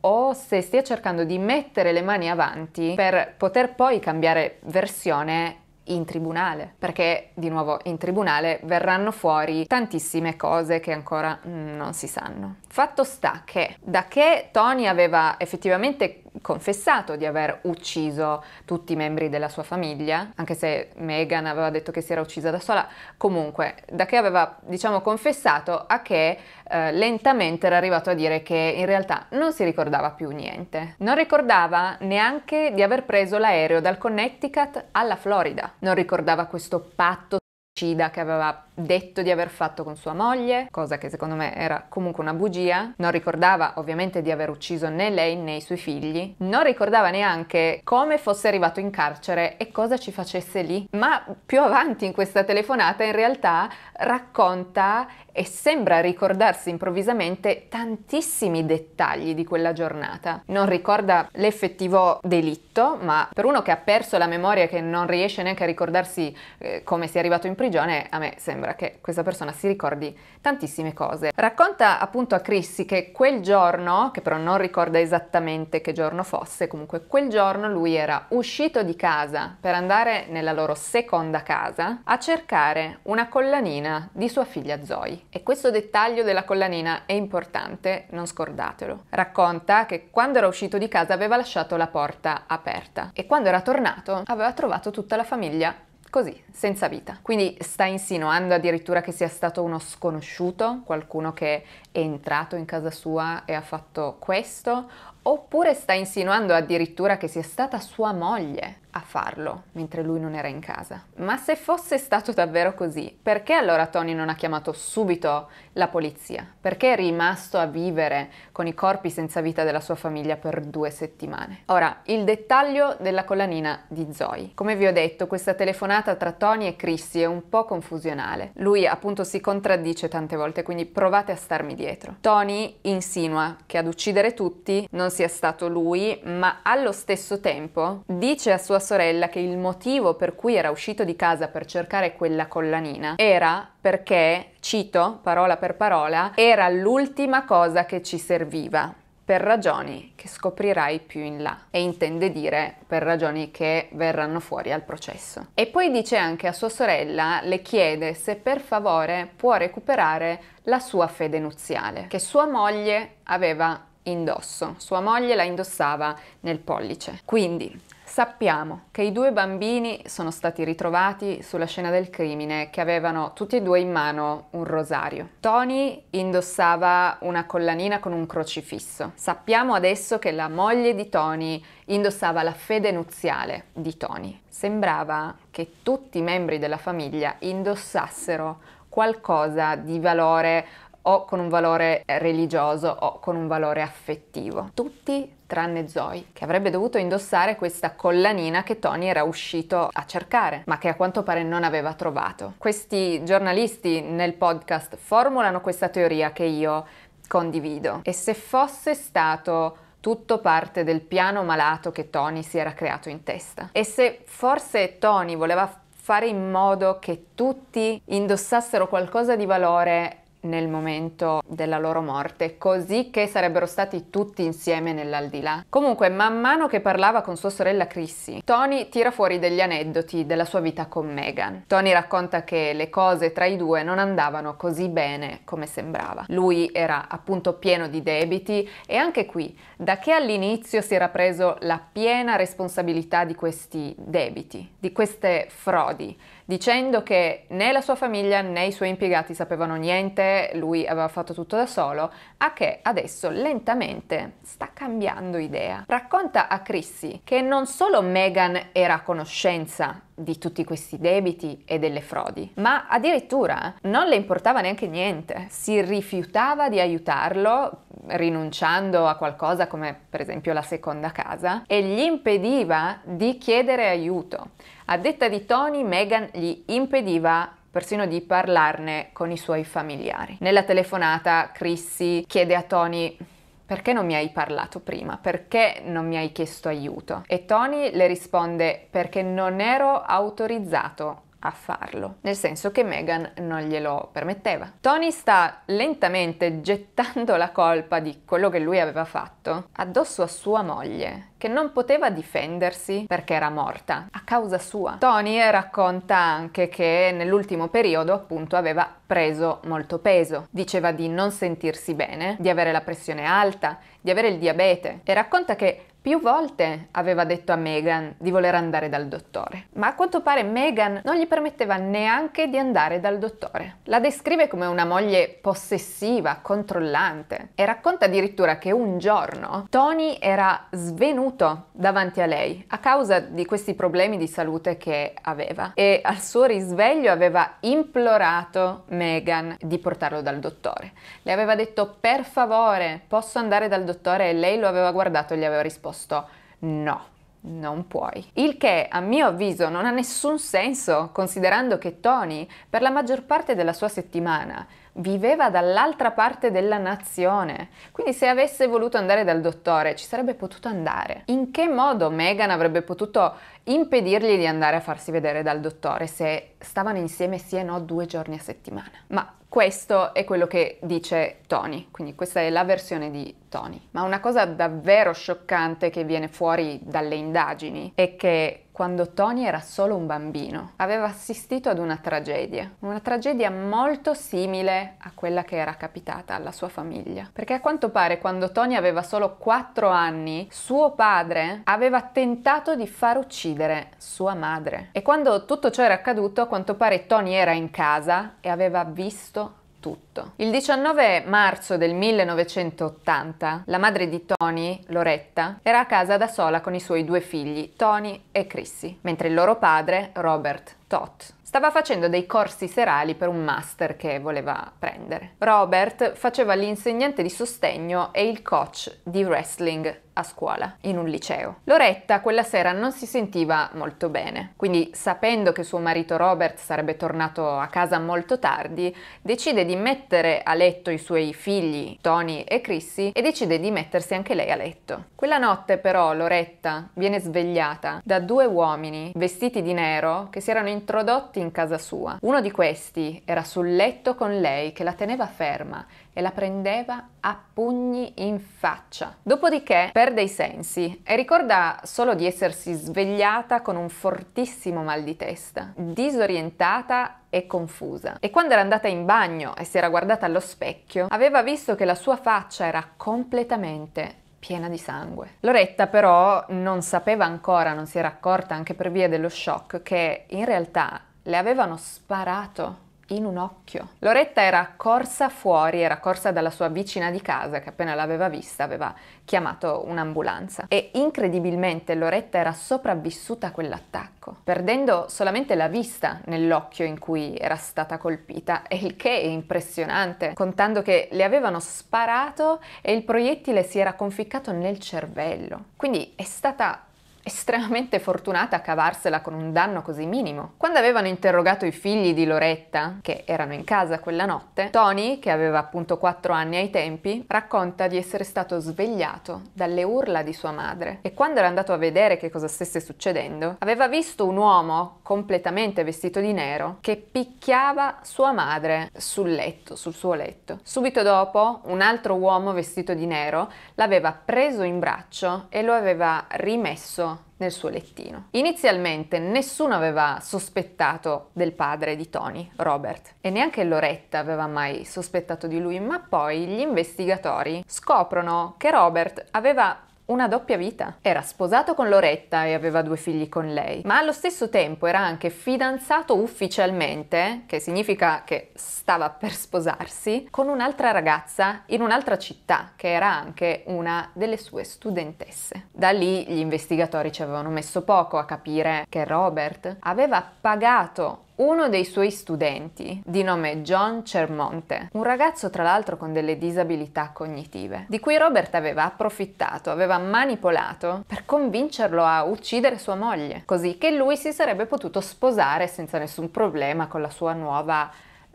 o se stia cercando di mettere le mani avanti per poter poi cambiare versione in tribunale, perché di nuovo in tribunale verranno fuori tantissime cose che ancora non si sanno. Fatto sta che da che Tony aveva effettivamente confessato di aver ucciso tutti i membri della sua famiglia, anche se Meghan aveva detto che si era uccisa da sola, comunque da che aveva diciamo confessato a che eh, lentamente era arrivato a dire che in realtà non si ricordava più niente. Non ricordava neanche di aver preso l'aereo dal Connecticut alla Florida, non ricordava questo patto che aveva detto di aver fatto con sua moglie, cosa che secondo me era comunque una bugia, non ricordava ovviamente di aver ucciso né lei né i suoi figli, non ricordava neanche come fosse arrivato in carcere e cosa ci facesse lì, ma più avanti in questa telefonata in realtà racconta e sembra ricordarsi improvvisamente tantissimi dettagli di quella giornata. Non ricorda l'effettivo delitto, ma per uno che ha perso la memoria, e che non riesce neanche a ricordarsi eh, come si è arrivato in prigione, prigione, a me sembra che questa persona si ricordi tantissime cose. Racconta appunto a Chrissy che quel giorno, che però non ricorda esattamente che giorno fosse, comunque quel giorno lui era uscito di casa per andare nella loro seconda casa a cercare una collanina di sua figlia Zoe. E questo dettaglio della collanina è importante, non scordatelo. Racconta che quando era uscito di casa aveva lasciato la porta aperta e quando era tornato aveva trovato tutta la famiglia così, senza vita. Quindi sta insinuando addirittura che sia stato uno sconosciuto, qualcuno che è entrato in casa sua e ha fatto questo, Oppure sta insinuando addirittura che sia stata sua moglie a farlo mentre lui non era in casa. Ma se fosse stato davvero così, perché allora Tony non ha chiamato subito la polizia? Perché è rimasto a vivere con i corpi senza vita della sua famiglia per due settimane? Ora, il dettaglio della collanina di Zoe. Come vi ho detto, questa telefonata tra Tony e Chrissy è un po' confusionale. Lui appunto si contraddice tante volte, quindi provate a starmi dietro. Tony insinua che ad uccidere tutti non sia stato lui, ma allo stesso tempo dice a sua sorella che il motivo per cui era uscito di casa per cercare quella collanina era perché, cito parola per parola, era l'ultima cosa che ci serviva per ragioni che scoprirai più in là e intende dire per ragioni che verranno fuori al processo. E poi dice anche a sua sorella, le chiede se per favore può recuperare la sua fede nuziale, che sua moglie aveva indosso, sua moglie la indossava nel pollice. Quindi sappiamo che i due bambini sono stati ritrovati sulla scena del crimine che avevano tutti e due in mano un rosario. Tony indossava una collanina con un crocifisso. Sappiamo adesso che la moglie di Tony indossava la fede nuziale di Tony. Sembrava che tutti i membri della famiglia indossassero qualcosa di valore o con un valore eh, religioso o con un valore affettivo. Tutti tranne Zoe, che avrebbe dovuto indossare questa collanina che Tony era uscito a cercare, ma che a quanto pare non aveva trovato. Questi giornalisti nel podcast formulano questa teoria che io condivido. E se fosse stato tutto parte del piano malato che Tony si era creato in testa. E se forse Tony voleva fare in modo che tutti indossassero qualcosa di valore nel momento della loro morte, così che sarebbero stati tutti insieme nell'aldilà. Comunque, man mano che parlava con sua sorella Chrissy, Tony tira fuori degli aneddoti della sua vita con Meghan. Tony racconta che le cose tra i due non andavano così bene come sembrava. Lui era appunto pieno di debiti e anche qui, da che all'inizio si era preso la piena responsabilità di questi debiti, di queste frodi, dicendo che né la sua famiglia né i suoi impiegati sapevano niente, lui aveva fatto tutto da solo, a che adesso lentamente sta cambiando idea. Racconta a Chrissy che non solo Meghan era a conoscenza di tutti questi debiti e delle frodi, ma addirittura non le importava neanche niente, si rifiutava di aiutarlo rinunciando a qualcosa come per esempio la seconda casa e gli impediva di chiedere aiuto. A detta di Tony, Meghan gli impediva persino di parlarne con i suoi familiari. Nella telefonata Chrissy chiede a Tony perché non mi hai parlato prima? Perché non mi hai chiesto aiuto? E Tony le risponde perché non ero autorizzato a farlo, nel senso che Meghan non glielo permetteva. Tony sta lentamente gettando la colpa di quello che lui aveva fatto addosso a sua moglie, che non poteva difendersi perché era morta a causa sua. Tony racconta anche che nell'ultimo periodo appunto aveva preso molto peso, diceva di non sentirsi bene, di avere la pressione alta, di avere il diabete e racconta che più volte aveva detto a Meghan di voler andare dal dottore, ma a quanto pare Meghan non gli permetteva neanche di andare dal dottore. La descrive come una moglie possessiva, controllante e racconta addirittura che un giorno Tony era svenuto davanti a lei a causa di questi problemi di salute che aveva e al suo risveglio aveva implorato Meghan di portarlo dal dottore. Le aveva detto per favore posso andare dal dottore e lei lo aveva guardato e gli aveva risposto posto. No, non puoi. Il che, a mio avviso, non ha nessun senso, considerando che Tony, per la maggior parte della sua settimana, viveva dall'altra parte della nazione. Quindi se avesse voluto andare dal dottore, ci sarebbe potuto andare. In che modo Meghan avrebbe potuto impedirgli di andare a farsi vedere dal dottore se stavano insieme sì e no due giorni a settimana? Ma questo è quello che dice Tony, quindi questa è la versione di Tony. Ma una cosa davvero scioccante che viene fuori dalle indagini è che quando Tony era solo un bambino, aveva assistito ad una tragedia, una tragedia molto simile a quella che era capitata alla sua famiglia. Perché a quanto pare quando Tony aveva solo 4 anni, suo padre aveva tentato di far uccidere sua madre. E quando tutto ciò era accaduto, a quanto pare Tony era in casa e aveva visto tutto. Il 19 marzo del 1980 la madre di Tony, Loretta, era a casa da sola con i suoi due figli, Tony e Chrissy, mentre il loro padre, Robert Toth, Stava facendo dei corsi serali per un master che voleva prendere. Robert faceva l'insegnante di sostegno e il coach di wrestling a scuola, in un liceo. Loretta quella sera non si sentiva molto bene, quindi sapendo che suo marito Robert sarebbe tornato a casa molto tardi, decide di mettere a letto i suoi figli Tony e Chrissy e decide di mettersi anche lei a letto. Quella notte però Loretta viene svegliata da due uomini vestiti di nero che si erano introdotti in casa sua. Uno di questi era sul letto con lei che la teneva ferma e la prendeva a pugni in faccia. Dopodiché perde i sensi e ricorda solo di essersi svegliata con un fortissimo mal di testa, disorientata e confusa. E quando era andata in bagno e si era guardata allo specchio, aveva visto che la sua faccia era completamente piena di sangue. Loretta però non sapeva ancora, non si era accorta anche per via dello shock, che in realtà le avevano sparato in un occhio. Loretta era corsa fuori, era corsa dalla sua vicina di casa che appena l'aveva vista aveva chiamato un'ambulanza e incredibilmente Loretta era sopravvissuta a quell'attacco, perdendo solamente la vista nell'occhio in cui era stata colpita, e il che è impressionante, contando che le avevano sparato e il proiettile si era conficcato nel cervello. Quindi è stata estremamente fortunata a cavarsela con un danno così minimo. Quando avevano interrogato i figli di Loretta, che erano in casa quella notte, Tony, che aveva appunto 4 anni ai tempi, racconta di essere stato svegliato dalle urla di sua madre e quando era andato a vedere che cosa stesse succedendo, aveva visto un uomo completamente vestito di nero che picchiava sua madre sul letto, sul suo letto. Subito dopo, un altro uomo vestito di nero l'aveva preso in braccio e lo aveva rimesso nel suo lettino. Inizialmente nessuno aveva sospettato del padre di Tony, Robert, e neanche Loretta aveva mai sospettato di lui, ma poi gli investigatori scoprono che Robert aveva una doppia vita. Era sposato con Loretta e aveva due figli con lei, ma allo stesso tempo era anche fidanzato ufficialmente, che significa che stava per sposarsi, con un'altra ragazza in un'altra città, che era anche una delle sue studentesse. Da lì gli investigatori ci avevano messo poco a capire che Robert aveva pagato uno dei suoi studenti, di nome John Cermonte, un ragazzo tra l'altro con delle disabilità cognitive, di cui Robert aveva approfittato, aveva manipolato per convincerlo a uccidere sua moglie, così che lui si sarebbe potuto sposare senza nessun problema con la sua nuova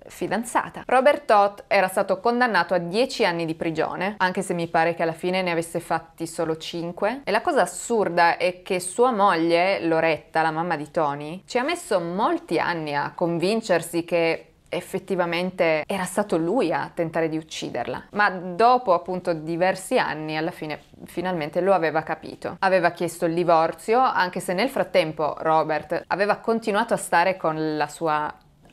fidanzata. Robert Todd era stato condannato a 10 anni di prigione, anche se mi pare che alla fine ne avesse fatti solo 5. E la cosa assurda è che sua moglie, Loretta, la mamma di Tony, ci ha messo molti anni a convincersi che effettivamente era stato lui a tentare di ucciderla, ma dopo appunto diversi anni alla fine finalmente lo aveva capito. Aveva chiesto il divorzio, anche se nel frattempo Robert aveva continuato a stare con la sua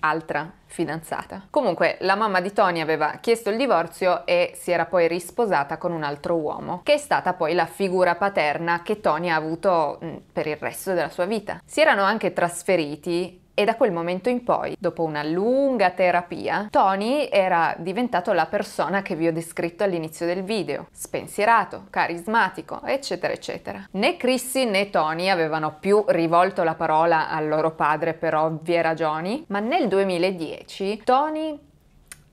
altra fidanzata. Comunque la mamma di Tony aveva chiesto il divorzio e si era poi risposata con un altro uomo, che è stata poi la figura paterna che Tony ha avuto mm, per il resto della sua vita. Si erano anche trasferiti e da quel momento in poi, dopo una lunga terapia, Tony era diventato la persona che vi ho descritto all'inizio del video. Spensierato, carismatico, eccetera, eccetera. Né Chrissy né Tony avevano più rivolto la parola al loro padre per ovvie ragioni, ma nel 2010 Tony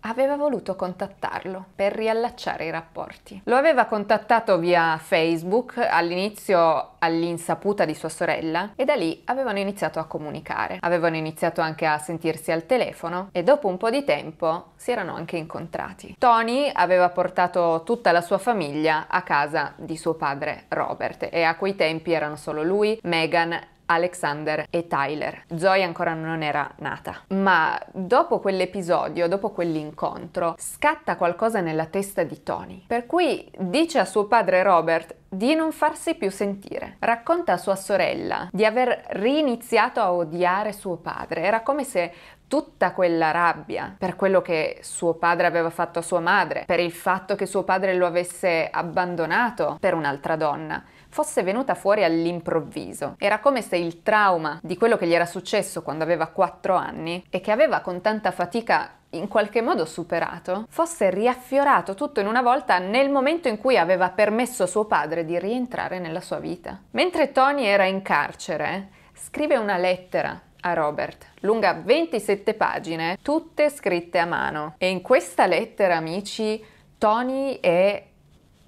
aveva voluto contattarlo per riallacciare i rapporti. Lo aveva contattato via Facebook, all'inizio all'insaputa di sua sorella, e da lì avevano iniziato a comunicare. Avevano iniziato anche a sentirsi al telefono e dopo un po' di tempo si erano anche incontrati. Tony aveva portato tutta la sua famiglia a casa di suo padre Robert e a quei tempi erano solo lui, Meghan Alexander e Tyler. Zoe ancora non era nata. Ma dopo quell'episodio, dopo quell'incontro, scatta qualcosa nella testa di Tony. Per cui dice a suo padre Robert di non farsi più sentire. Racconta a sua sorella di aver riniziato a odiare suo padre. Era come se tutta quella rabbia per quello che suo padre aveva fatto a sua madre, per il fatto che suo padre lo avesse abbandonato per un'altra donna, fosse venuta fuori all'improvviso. Era come se il trauma di quello che gli era successo quando aveva 4 anni e che aveva con tanta fatica in qualche modo superato, fosse riaffiorato tutto in una volta nel momento in cui aveva permesso a suo padre di rientrare nella sua vita. Mentre Tony era in carcere, scrive una lettera a Robert, lunga 27 pagine, tutte scritte a mano. E in questa lettera, amici, Tony è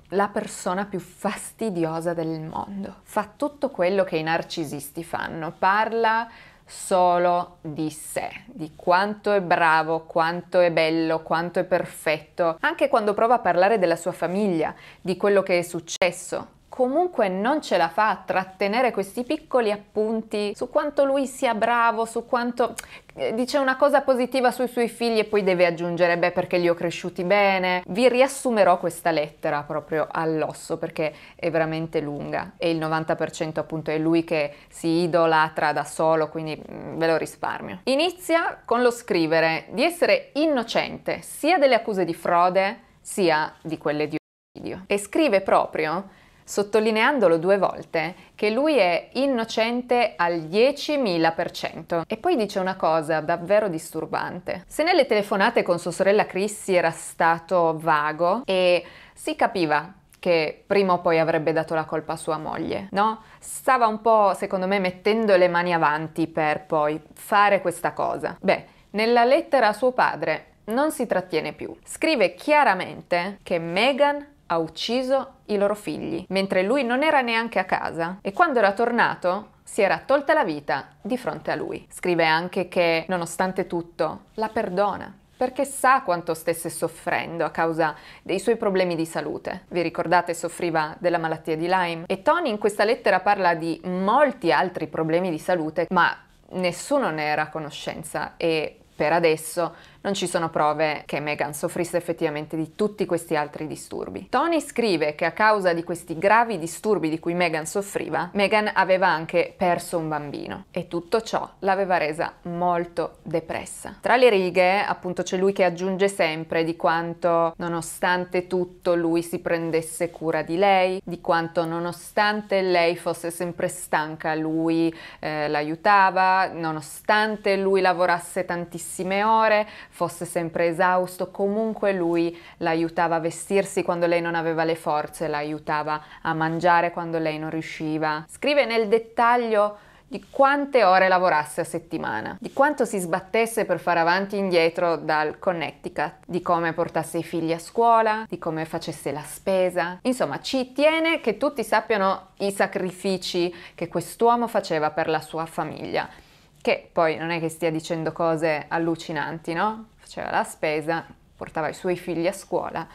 la persona più fastidiosa del mondo. Fa tutto quello che i narcisisti fanno, parla solo di sé, di quanto è bravo, quanto è bello, quanto è perfetto, anche quando prova a parlare della sua famiglia, di quello che è successo, comunque non ce la fa a trattenere questi piccoli appunti su quanto lui sia bravo, su quanto eh, dice una cosa positiva sui suoi figli e poi deve aggiungere beh perché li ho cresciuti bene. Vi riassumerò questa lettera proprio all'osso perché è veramente lunga e il 90% appunto è lui che si idolatra da solo, quindi mm, ve lo risparmio. Inizia con lo scrivere di essere innocente sia delle accuse di frode sia di quelle di omicidio e scrive proprio sottolineandolo due volte, che lui è innocente al 10.000%. E poi dice una cosa davvero disturbante. Se nelle telefonate con sua sorella Chrissy era stato vago e si capiva che prima o poi avrebbe dato la colpa a sua moglie, no? Stava un po', secondo me, mettendo le mani avanti per poi fare questa cosa. Beh, nella lettera a suo padre non si trattiene più. Scrive chiaramente che Meghan ha ucciso i loro figli, mentre lui non era neanche a casa e quando era tornato si era tolta la vita di fronte a lui. Scrive anche che, nonostante tutto, la perdona perché sa quanto stesse soffrendo a causa dei suoi problemi di salute. Vi ricordate soffriva della malattia di Lyme? E Tony in questa lettera parla di molti altri problemi di salute, ma nessuno ne era a conoscenza e per adesso non ci sono prove che Meghan soffrisse effettivamente di tutti questi altri disturbi. Tony scrive che a causa di questi gravi disturbi di cui Meghan soffriva, Meghan aveva anche perso un bambino e tutto ciò l'aveva resa molto depressa. Tra le righe, appunto, c'è lui che aggiunge sempre di quanto nonostante tutto lui si prendesse cura di lei, di quanto nonostante lei fosse sempre stanca lui eh, l'aiutava, nonostante lui lavorasse tantissime ore, fosse sempre esausto, comunque lui la aiutava a vestirsi quando lei non aveva le forze, la aiutava a mangiare quando lei non riusciva. Scrive nel dettaglio di quante ore lavorasse a settimana, di quanto si sbattesse per fare avanti e indietro dal Connecticut, di come portasse i figli a scuola, di come facesse la spesa. Insomma, ci tiene che tutti sappiano i sacrifici che quest'uomo faceva per la sua famiglia che poi non è che stia dicendo cose allucinanti, no? Faceva la spesa, portava i suoi figli a scuola,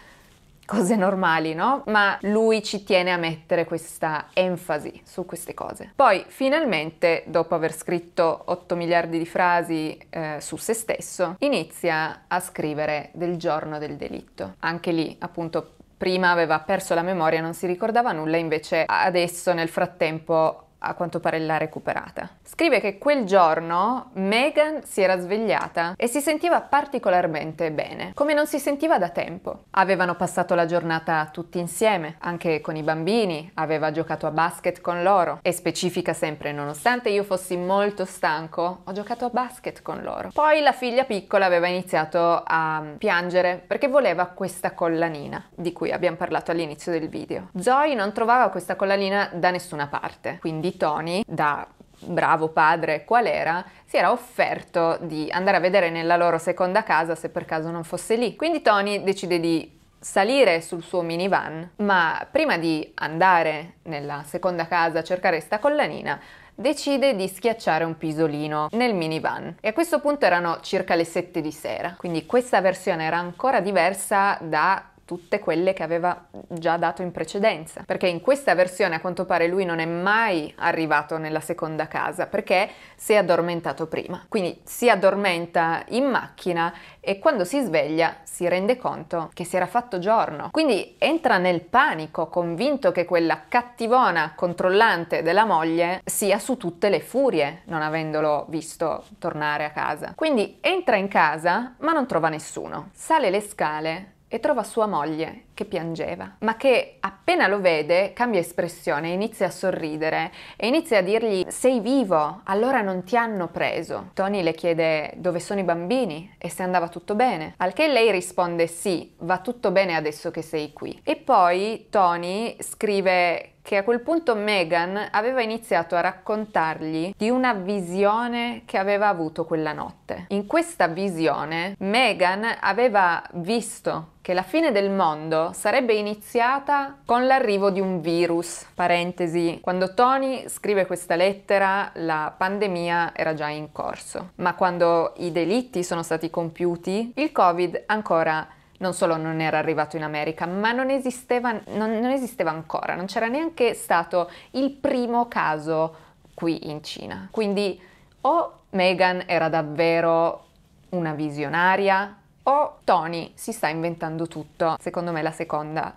cose normali, no? Ma lui ci tiene a mettere questa enfasi su queste cose. Poi finalmente, dopo aver scritto 8 miliardi di frasi eh, su se stesso, inizia a scrivere del giorno del delitto. Anche lì, appunto, prima aveva perso la memoria, non si ricordava nulla, invece adesso nel frattempo a quanto pare l'ha recuperata. Scrive che quel giorno Meghan si era svegliata e si sentiva particolarmente bene, come non si sentiva da tempo. Avevano passato la giornata tutti insieme, anche con i bambini, aveva giocato a basket con loro e specifica sempre nonostante io fossi molto stanco, ho giocato a basket con loro. Poi la figlia piccola aveva iniziato a piangere perché voleva questa collanina di cui abbiamo parlato all'inizio del video. Zoe non trovava questa collanina da nessuna parte, quindi quindi Tony, da bravo padre qual era, si era offerto di andare a vedere nella loro seconda casa se per caso non fosse lì. Quindi Tony decide di salire sul suo minivan, ma prima di andare nella seconda casa a cercare sta collanina, decide di schiacciare un pisolino nel minivan. E a questo punto erano circa le 7 di sera, quindi questa versione era ancora diversa da tutte quelle che aveva già dato in precedenza, perché in questa versione a quanto pare lui non è mai arrivato nella seconda casa, perché si è addormentato prima. Quindi si addormenta in macchina e quando si sveglia si rende conto che si era fatto giorno. Quindi entra nel panico, convinto che quella cattivona controllante della moglie sia su tutte le furie, non avendolo visto tornare a casa. Quindi entra in casa ma non trova nessuno. Sale le scale e trova sua moglie che piangeva, ma che appena lo vede cambia espressione, inizia a sorridere e inizia a dirgli sei vivo, allora non ti hanno preso. Tony le chiede dove sono i bambini e se andava tutto bene, al che lei risponde sì, va tutto bene adesso che sei qui. E poi Tony scrive che a quel punto Meghan aveva iniziato a raccontargli di una visione che aveva avuto quella notte. In questa visione Meghan aveva visto che la fine del mondo sarebbe iniziata con l'arrivo di un virus. Parentesi, quando Tony scrive questa lettera la pandemia era già in corso, ma quando i delitti sono stati compiuti il Covid ancora non solo non era arrivato in America, ma non esisteva, non, non esisteva ancora, non c'era neanche stato il primo caso qui in Cina. Quindi o Meghan era davvero una visionaria o Tony si sta inventando tutto. Secondo me la seconda,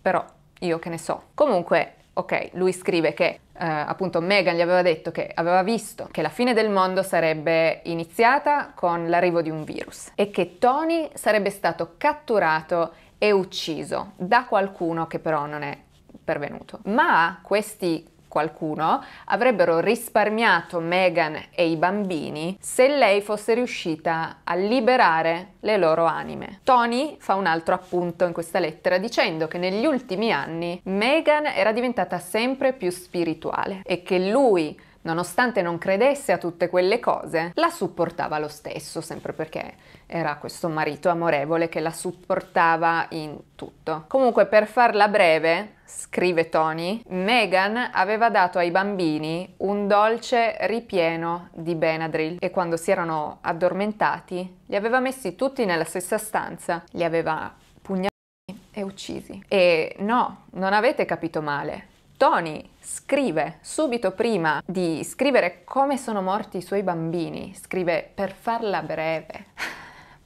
però io che ne so. Comunque Ok, lui scrive che eh, appunto Meghan gli aveva detto che aveva visto che la fine del mondo sarebbe iniziata con l'arrivo di un virus e che Tony sarebbe stato catturato e ucciso da qualcuno che però non è pervenuto. Ma questi qualcuno, avrebbero risparmiato Meghan e i bambini se lei fosse riuscita a liberare le loro anime. Tony fa un altro appunto in questa lettera dicendo che negli ultimi anni Meghan era diventata sempre più spirituale e che lui Nonostante non credesse a tutte quelle cose, la supportava lo stesso, sempre perché era questo marito amorevole che la supportava in tutto. Comunque, per farla breve, scrive Tony, Meghan aveva dato ai bambini un dolce ripieno di Benadryl e quando si erano addormentati li aveva messi tutti nella stessa stanza, li aveva pugnalati e uccisi. E no, non avete capito male. Tony scrive subito prima di scrivere come sono morti i suoi bambini, scrive per farla breve.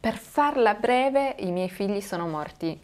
Per farla breve i miei figli sono morti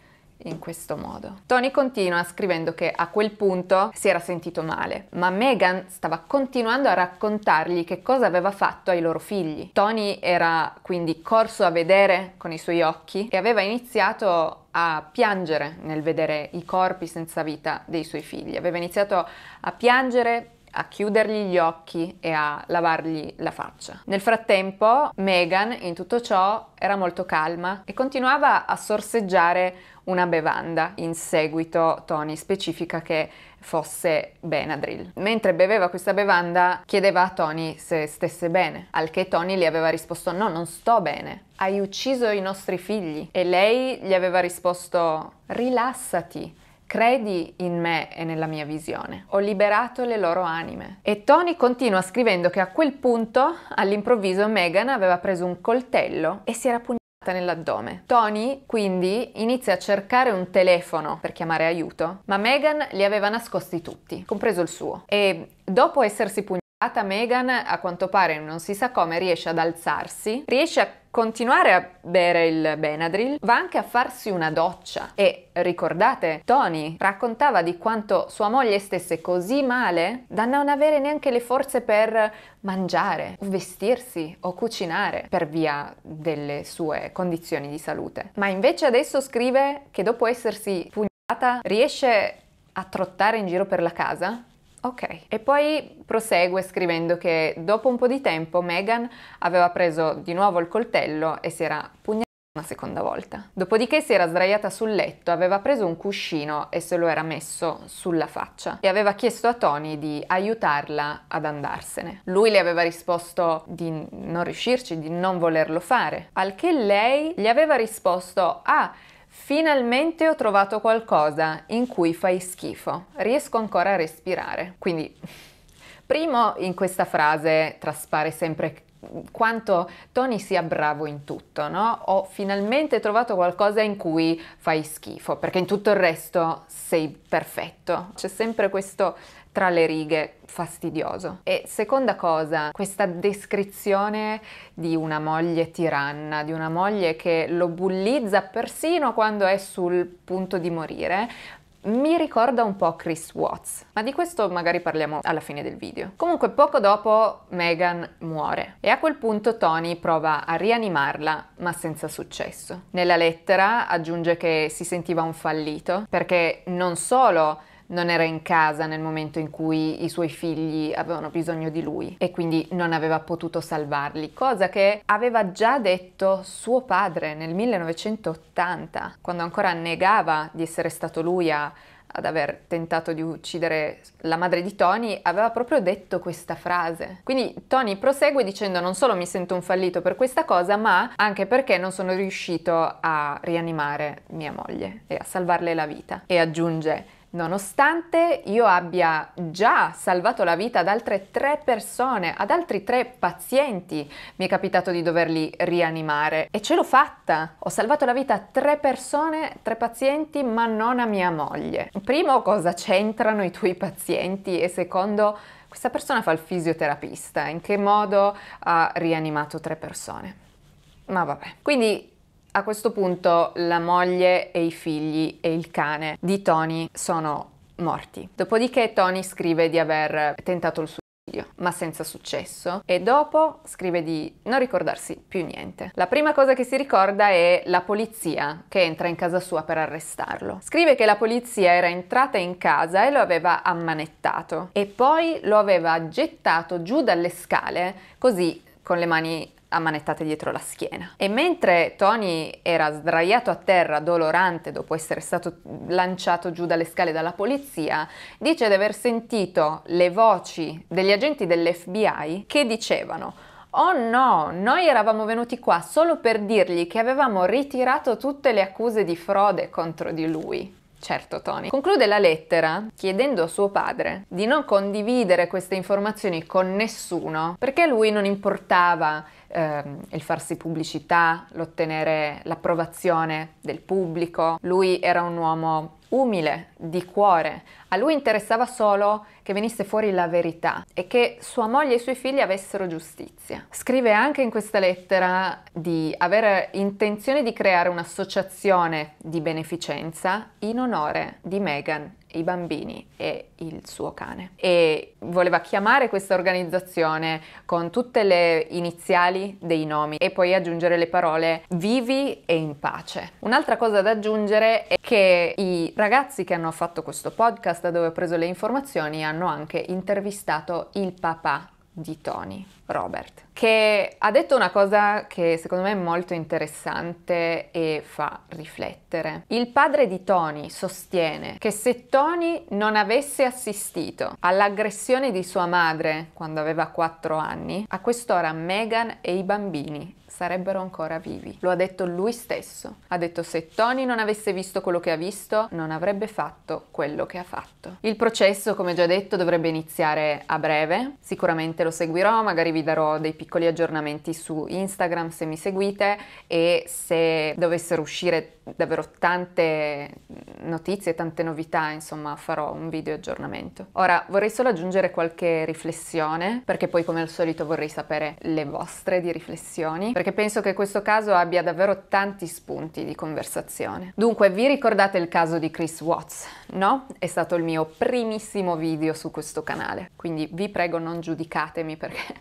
in questo modo. Tony continua scrivendo che a quel punto si era sentito male, ma Meghan stava continuando a raccontargli che cosa aveva fatto ai loro figli. Tony era quindi corso a vedere con i suoi occhi e aveva iniziato a piangere nel vedere i corpi senza vita dei suoi figli. Aveva iniziato a piangere a chiudergli gli occhi e a lavargli la faccia. Nel frattempo, Meghan in tutto ciò era molto calma e continuava a sorseggiare una bevanda. In seguito Tony specifica che fosse Benadryl. Mentre beveva questa bevanda chiedeva a Tony se stesse bene, al che Tony gli aveva risposto no, non sto bene, hai ucciso i nostri figli. E lei gli aveva risposto rilassati, credi in me e nella mia visione. Ho liberato le loro anime. E Tony continua scrivendo che a quel punto, all'improvviso, Megan aveva preso un coltello e si era pugnalata nell'addome. Tony quindi inizia a cercare un telefono per chiamare aiuto, ma Meghan li aveva nascosti tutti, compreso il suo. E dopo essersi pugnato Ata Megan, a quanto pare non si sa come, riesce ad alzarsi, riesce a continuare a bere il Benadryl, va anche a farsi una doccia. E ricordate, Tony raccontava di quanto sua moglie stesse così male da non avere neanche le forze per mangiare, vestirsi o cucinare per via delle sue condizioni di salute. Ma invece adesso scrive che dopo essersi pugnata riesce a trottare in giro per la casa Ok, e poi prosegue scrivendo che dopo un po' di tempo Meghan aveva preso di nuovo il coltello e si era pugnalata una seconda volta. Dopodiché si era sdraiata sul letto, aveva preso un cuscino e se lo era messo sulla faccia e aveva chiesto a Tony di aiutarla ad andarsene. Lui le aveva risposto di non riuscirci, di non volerlo fare, al che lei gli aveva risposto "Ah, Finalmente ho trovato qualcosa in cui fai schifo, riesco ancora a respirare. Quindi, primo in questa frase traspare sempre quanto Tony sia bravo in tutto, no? Ho finalmente trovato qualcosa in cui fai schifo, perché in tutto il resto sei perfetto. C'è sempre questo tra le righe fastidioso. E seconda cosa, questa descrizione di una moglie tiranna, di una moglie che lo bullizza persino quando è sul punto di morire, mi ricorda un po' Chris Watts, ma di questo magari parliamo alla fine del video. Comunque poco dopo Meghan muore e a quel punto Tony prova a rianimarla, ma senza successo. Nella lettera aggiunge che si sentiva un fallito perché non solo non era in casa nel momento in cui i suoi figli avevano bisogno di lui e quindi non aveva potuto salvarli, cosa che aveva già detto suo padre nel 1980, quando ancora negava di essere stato lui a, ad aver tentato di uccidere la madre di Tony, aveva proprio detto questa frase. Quindi Tony prosegue dicendo non solo mi sento un fallito per questa cosa, ma anche perché non sono riuscito a rianimare mia moglie e a salvarle la vita. E aggiunge Nonostante io abbia già salvato la vita ad altre tre persone, ad altri tre pazienti, mi è capitato di doverli rianimare e ce l'ho fatta. Ho salvato la vita a tre persone, tre pazienti, ma non a mia moglie. Primo, cosa c'entrano i tuoi pazienti e secondo, questa persona fa il fisioterapista, in che modo ha rianimato tre persone. Ma vabbè. Quindi a questo punto la moglie e i figli e il cane di Tony sono morti. Dopodiché Tony scrive di aver tentato il suicidio ma senza successo, e dopo scrive di non ricordarsi più niente. La prima cosa che si ricorda è la polizia che entra in casa sua per arrestarlo. Scrive che la polizia era entrata in casa e lo aveva ammanettato e poi lo aveva gettato giù dalle scale così con le mani a dietro la schiena. E mentre Tony era sdraiato a terra dolorante dopo essere stato lanciato giù dalle scale dalla polizia, dice di aver sentito le voci degli agenti dell'FBI che dicevano Oh no, noi eravamo venuti qua solo per dirgli che avevamo ritirato tutte le accuse di frode contro di lui. Certo, Tony. Conclude la lettera chiedendo a suo padre di non condividere queste informazioni con nessuno perché a lui non importava ehm, il farsi pubblicità, l'ottenere l'approvazione del pubblico. Lui era un uomo umile, di cuore. A lui interessava solo che venisse fuori la verità e che sua moglie e i suoi figli avessero giustizia. Scrive anche in questa lettera di avere intenzione di creare un'associazione di beneficenza in onore di Meghan i bambini e il suo cane. E voleva chiamare questa organizzazione con tutte le iniziali dei nomi e poi aggiungere le parole vivi e in pace. Un'altra cosa da aggiungere è che i ragazzi che hanno fatto questo podcast dove ho preso le informazioni hanno anche intervistato il papà di Tony Robert, che ha detto una cosa che secondo me è molto interessante e fa riflettere. Il padre di Tony sostiene che se Tony non avesse assistito all'aggressione di sua madre quando aveva 4 anni, a quest'ora Meghan e i bambini sarebbero ancora vivi. Lo ha detto lui stesso. Ha detto se Tony non avesse visto quello che ha visto, non avrebbe fatto quello che ha fatto. Il processo, come già detto, dovrebbe iniziare a breve. Sicuramente lo seguirò, magari vi darò dei piccoli aggiornamenti su Instagram se mi seguite e se dovessero uscire davvero tante notizie, tante novità, insomma farò un video aggiornamento. Ora vorrei solo aggiungere qualche riflessione, perché poi come al solito vorrei sapere le vostre di riflessioni, perché penso che questo caso abbia davvero tanti spunti di conversazione. Dunque, vi ricordate il caso di Chris Watts, no? È stato il mio primissimo video su questo canale, quindi vi prego non giudicatemi perché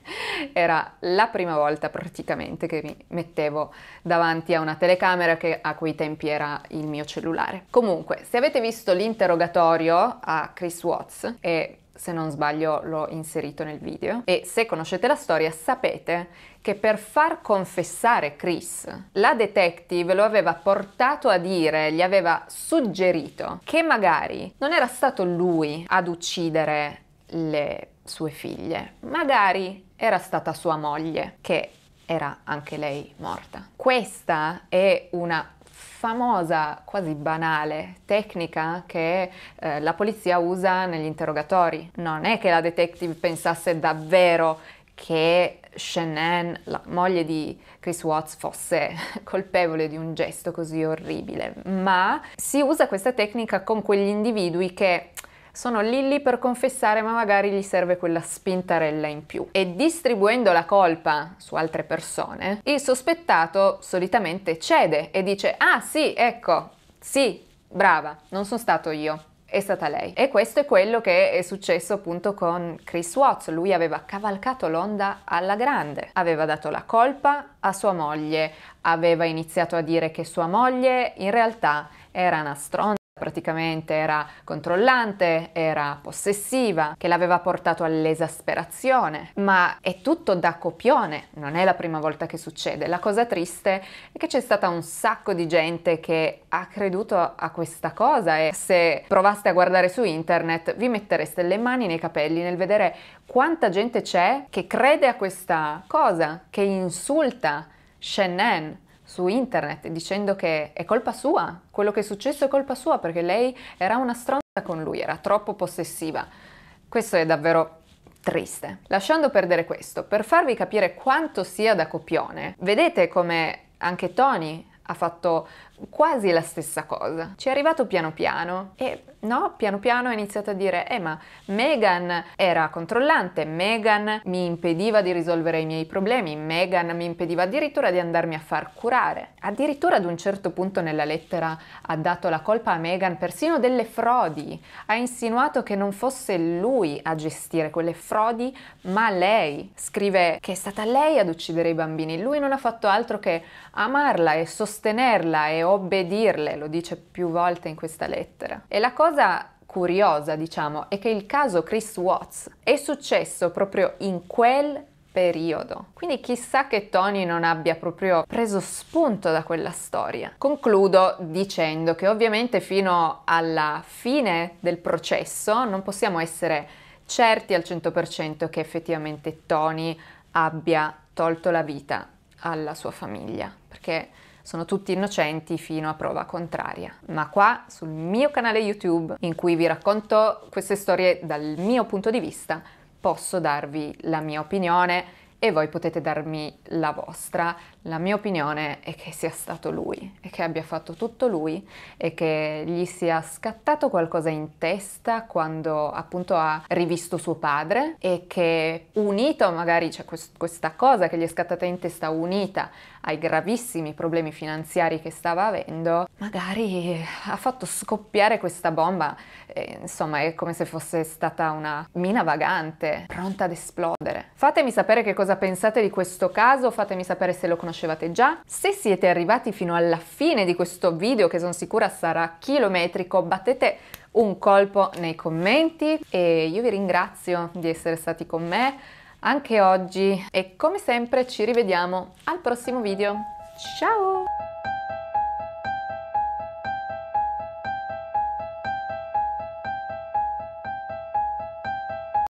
era la prima volta praticamente che mi mettevo davanti a una telecamera che a quei tempi esempi era il mio cellulare. Comunque, se avete visto l'interrogatorio a Chris Watts e se non sbaglio l'ho inserito nel video. E se conoscete la storia sapete che per far confessare Chris, la detective lo aveva portato a dire, gli aveva suggerito che magari non era stato lui ad uccidere le sue figlie, magari era stata sua moglie che era anche lei morta. Questa è una famosa, quasi banale tecnica che eh, la polizia usa negli interrogatori. Non è che la detective pensasse davvero che Shannon, la moglie di Chris Watts, fosse colpevole di un gesto così orribile, ma si usa questa tecnica con quegli individui che sono lì lì per confessare ma magari gli serve quella spintarella in più. E distribuendo la colpa su altre persone, il sospettato solitamente cede e dice ah sì, ecco, sì, brava, non sono stato io, è stata lei. E questo è quello che è successo appunto con Chris Watts. Lui aveva cavalcato l'onda alla grande, aveva dato la colpa a sua moglie, aveva iniziato a dire che sua moglie in realtà era una stronza Praticamente era controllante, era possessiva, che l'aveva portato all'esasperazione. Ma è tutto da copione, non è la prima volta che succede. La cosa triste è che c'è stata un sacco di gente che ha creduto a questa cosa e se provaste a guardare su internet vi mettereste le mani nei capelli nel vedere quanta gente c'è che crede a questa cosa, che insulta Shannon su internet dicendo che è colpa sua, quello che è successo è colpa sua perché lei era una stronza con lui, era troppo possessiva. Questo è davvero triste. Lasciando perdere questo, per farvi capire quanto sia da copione, vedete come anche Tony ha fatto quasi la stessa cosa. Ci è arrivato piano piano e No, piano piano ho iniziato a dire, eh ma Megan era controllante, Megan mi impediva di risolvere i miei problemi, Megan mi impediva addirittura di andarmi a far curare. Addirittura ad un certo punto nella lettera ha dato la colpa a Megan persino delle frodi, ha insinuato che non fosse lui a gestire quelle frodi, ma lei. Scrive che è stata lei ad uccidere i bambini, lui non ha fatto altro che amarla e sostenerla e obbedirle, lo dice più volte in questa lettera. E la cosa cosa curiosa, diciamo, è che il caso Chris Watts è successo proprio in quel periodo. Quindi chissà che Tony non abbia proprio preso spunto da quella storia. Concludo dicendo che ovviamente fino alla fine del processo non possiamo essere certi al 100% che effettivamente Tony abbia tolto la vita alla sua famiglia, perché sono tutti innocenti fino a prova contraria. Ma qua sul mio canale YouTube, in cui vi racconto queste storie dal mio punto di vista, posso darvi la mia opinione e voi potete darmi la vostra. La mia opinione è che sia stato lui e che abbia fatto tutto lui e che gli sia scattato qualcosa in testa quando appunto ha rivisto suo padre e che unito magari c'è cioè, quest- questa cosa che gli è scattata in testa unita ai gravissimi problemi finanziari che stava avendo, magari eh, ha fatto scoppiare questa bomba, e, eh, insomma è come se fosse stata una mina vagante, pronta ad esplodere. Fatemi sapere che cosa pensate di questo caso, fatemi sapere se lo conoscevate già, se siete arrivati fino alla fine di questo video che sono sicura sarà chilometrico, battete un colpo nei commenti e io vi ringrazio di essere stati con me anche oggi e come sempre ci rivediamo al prossimo video. Ciao!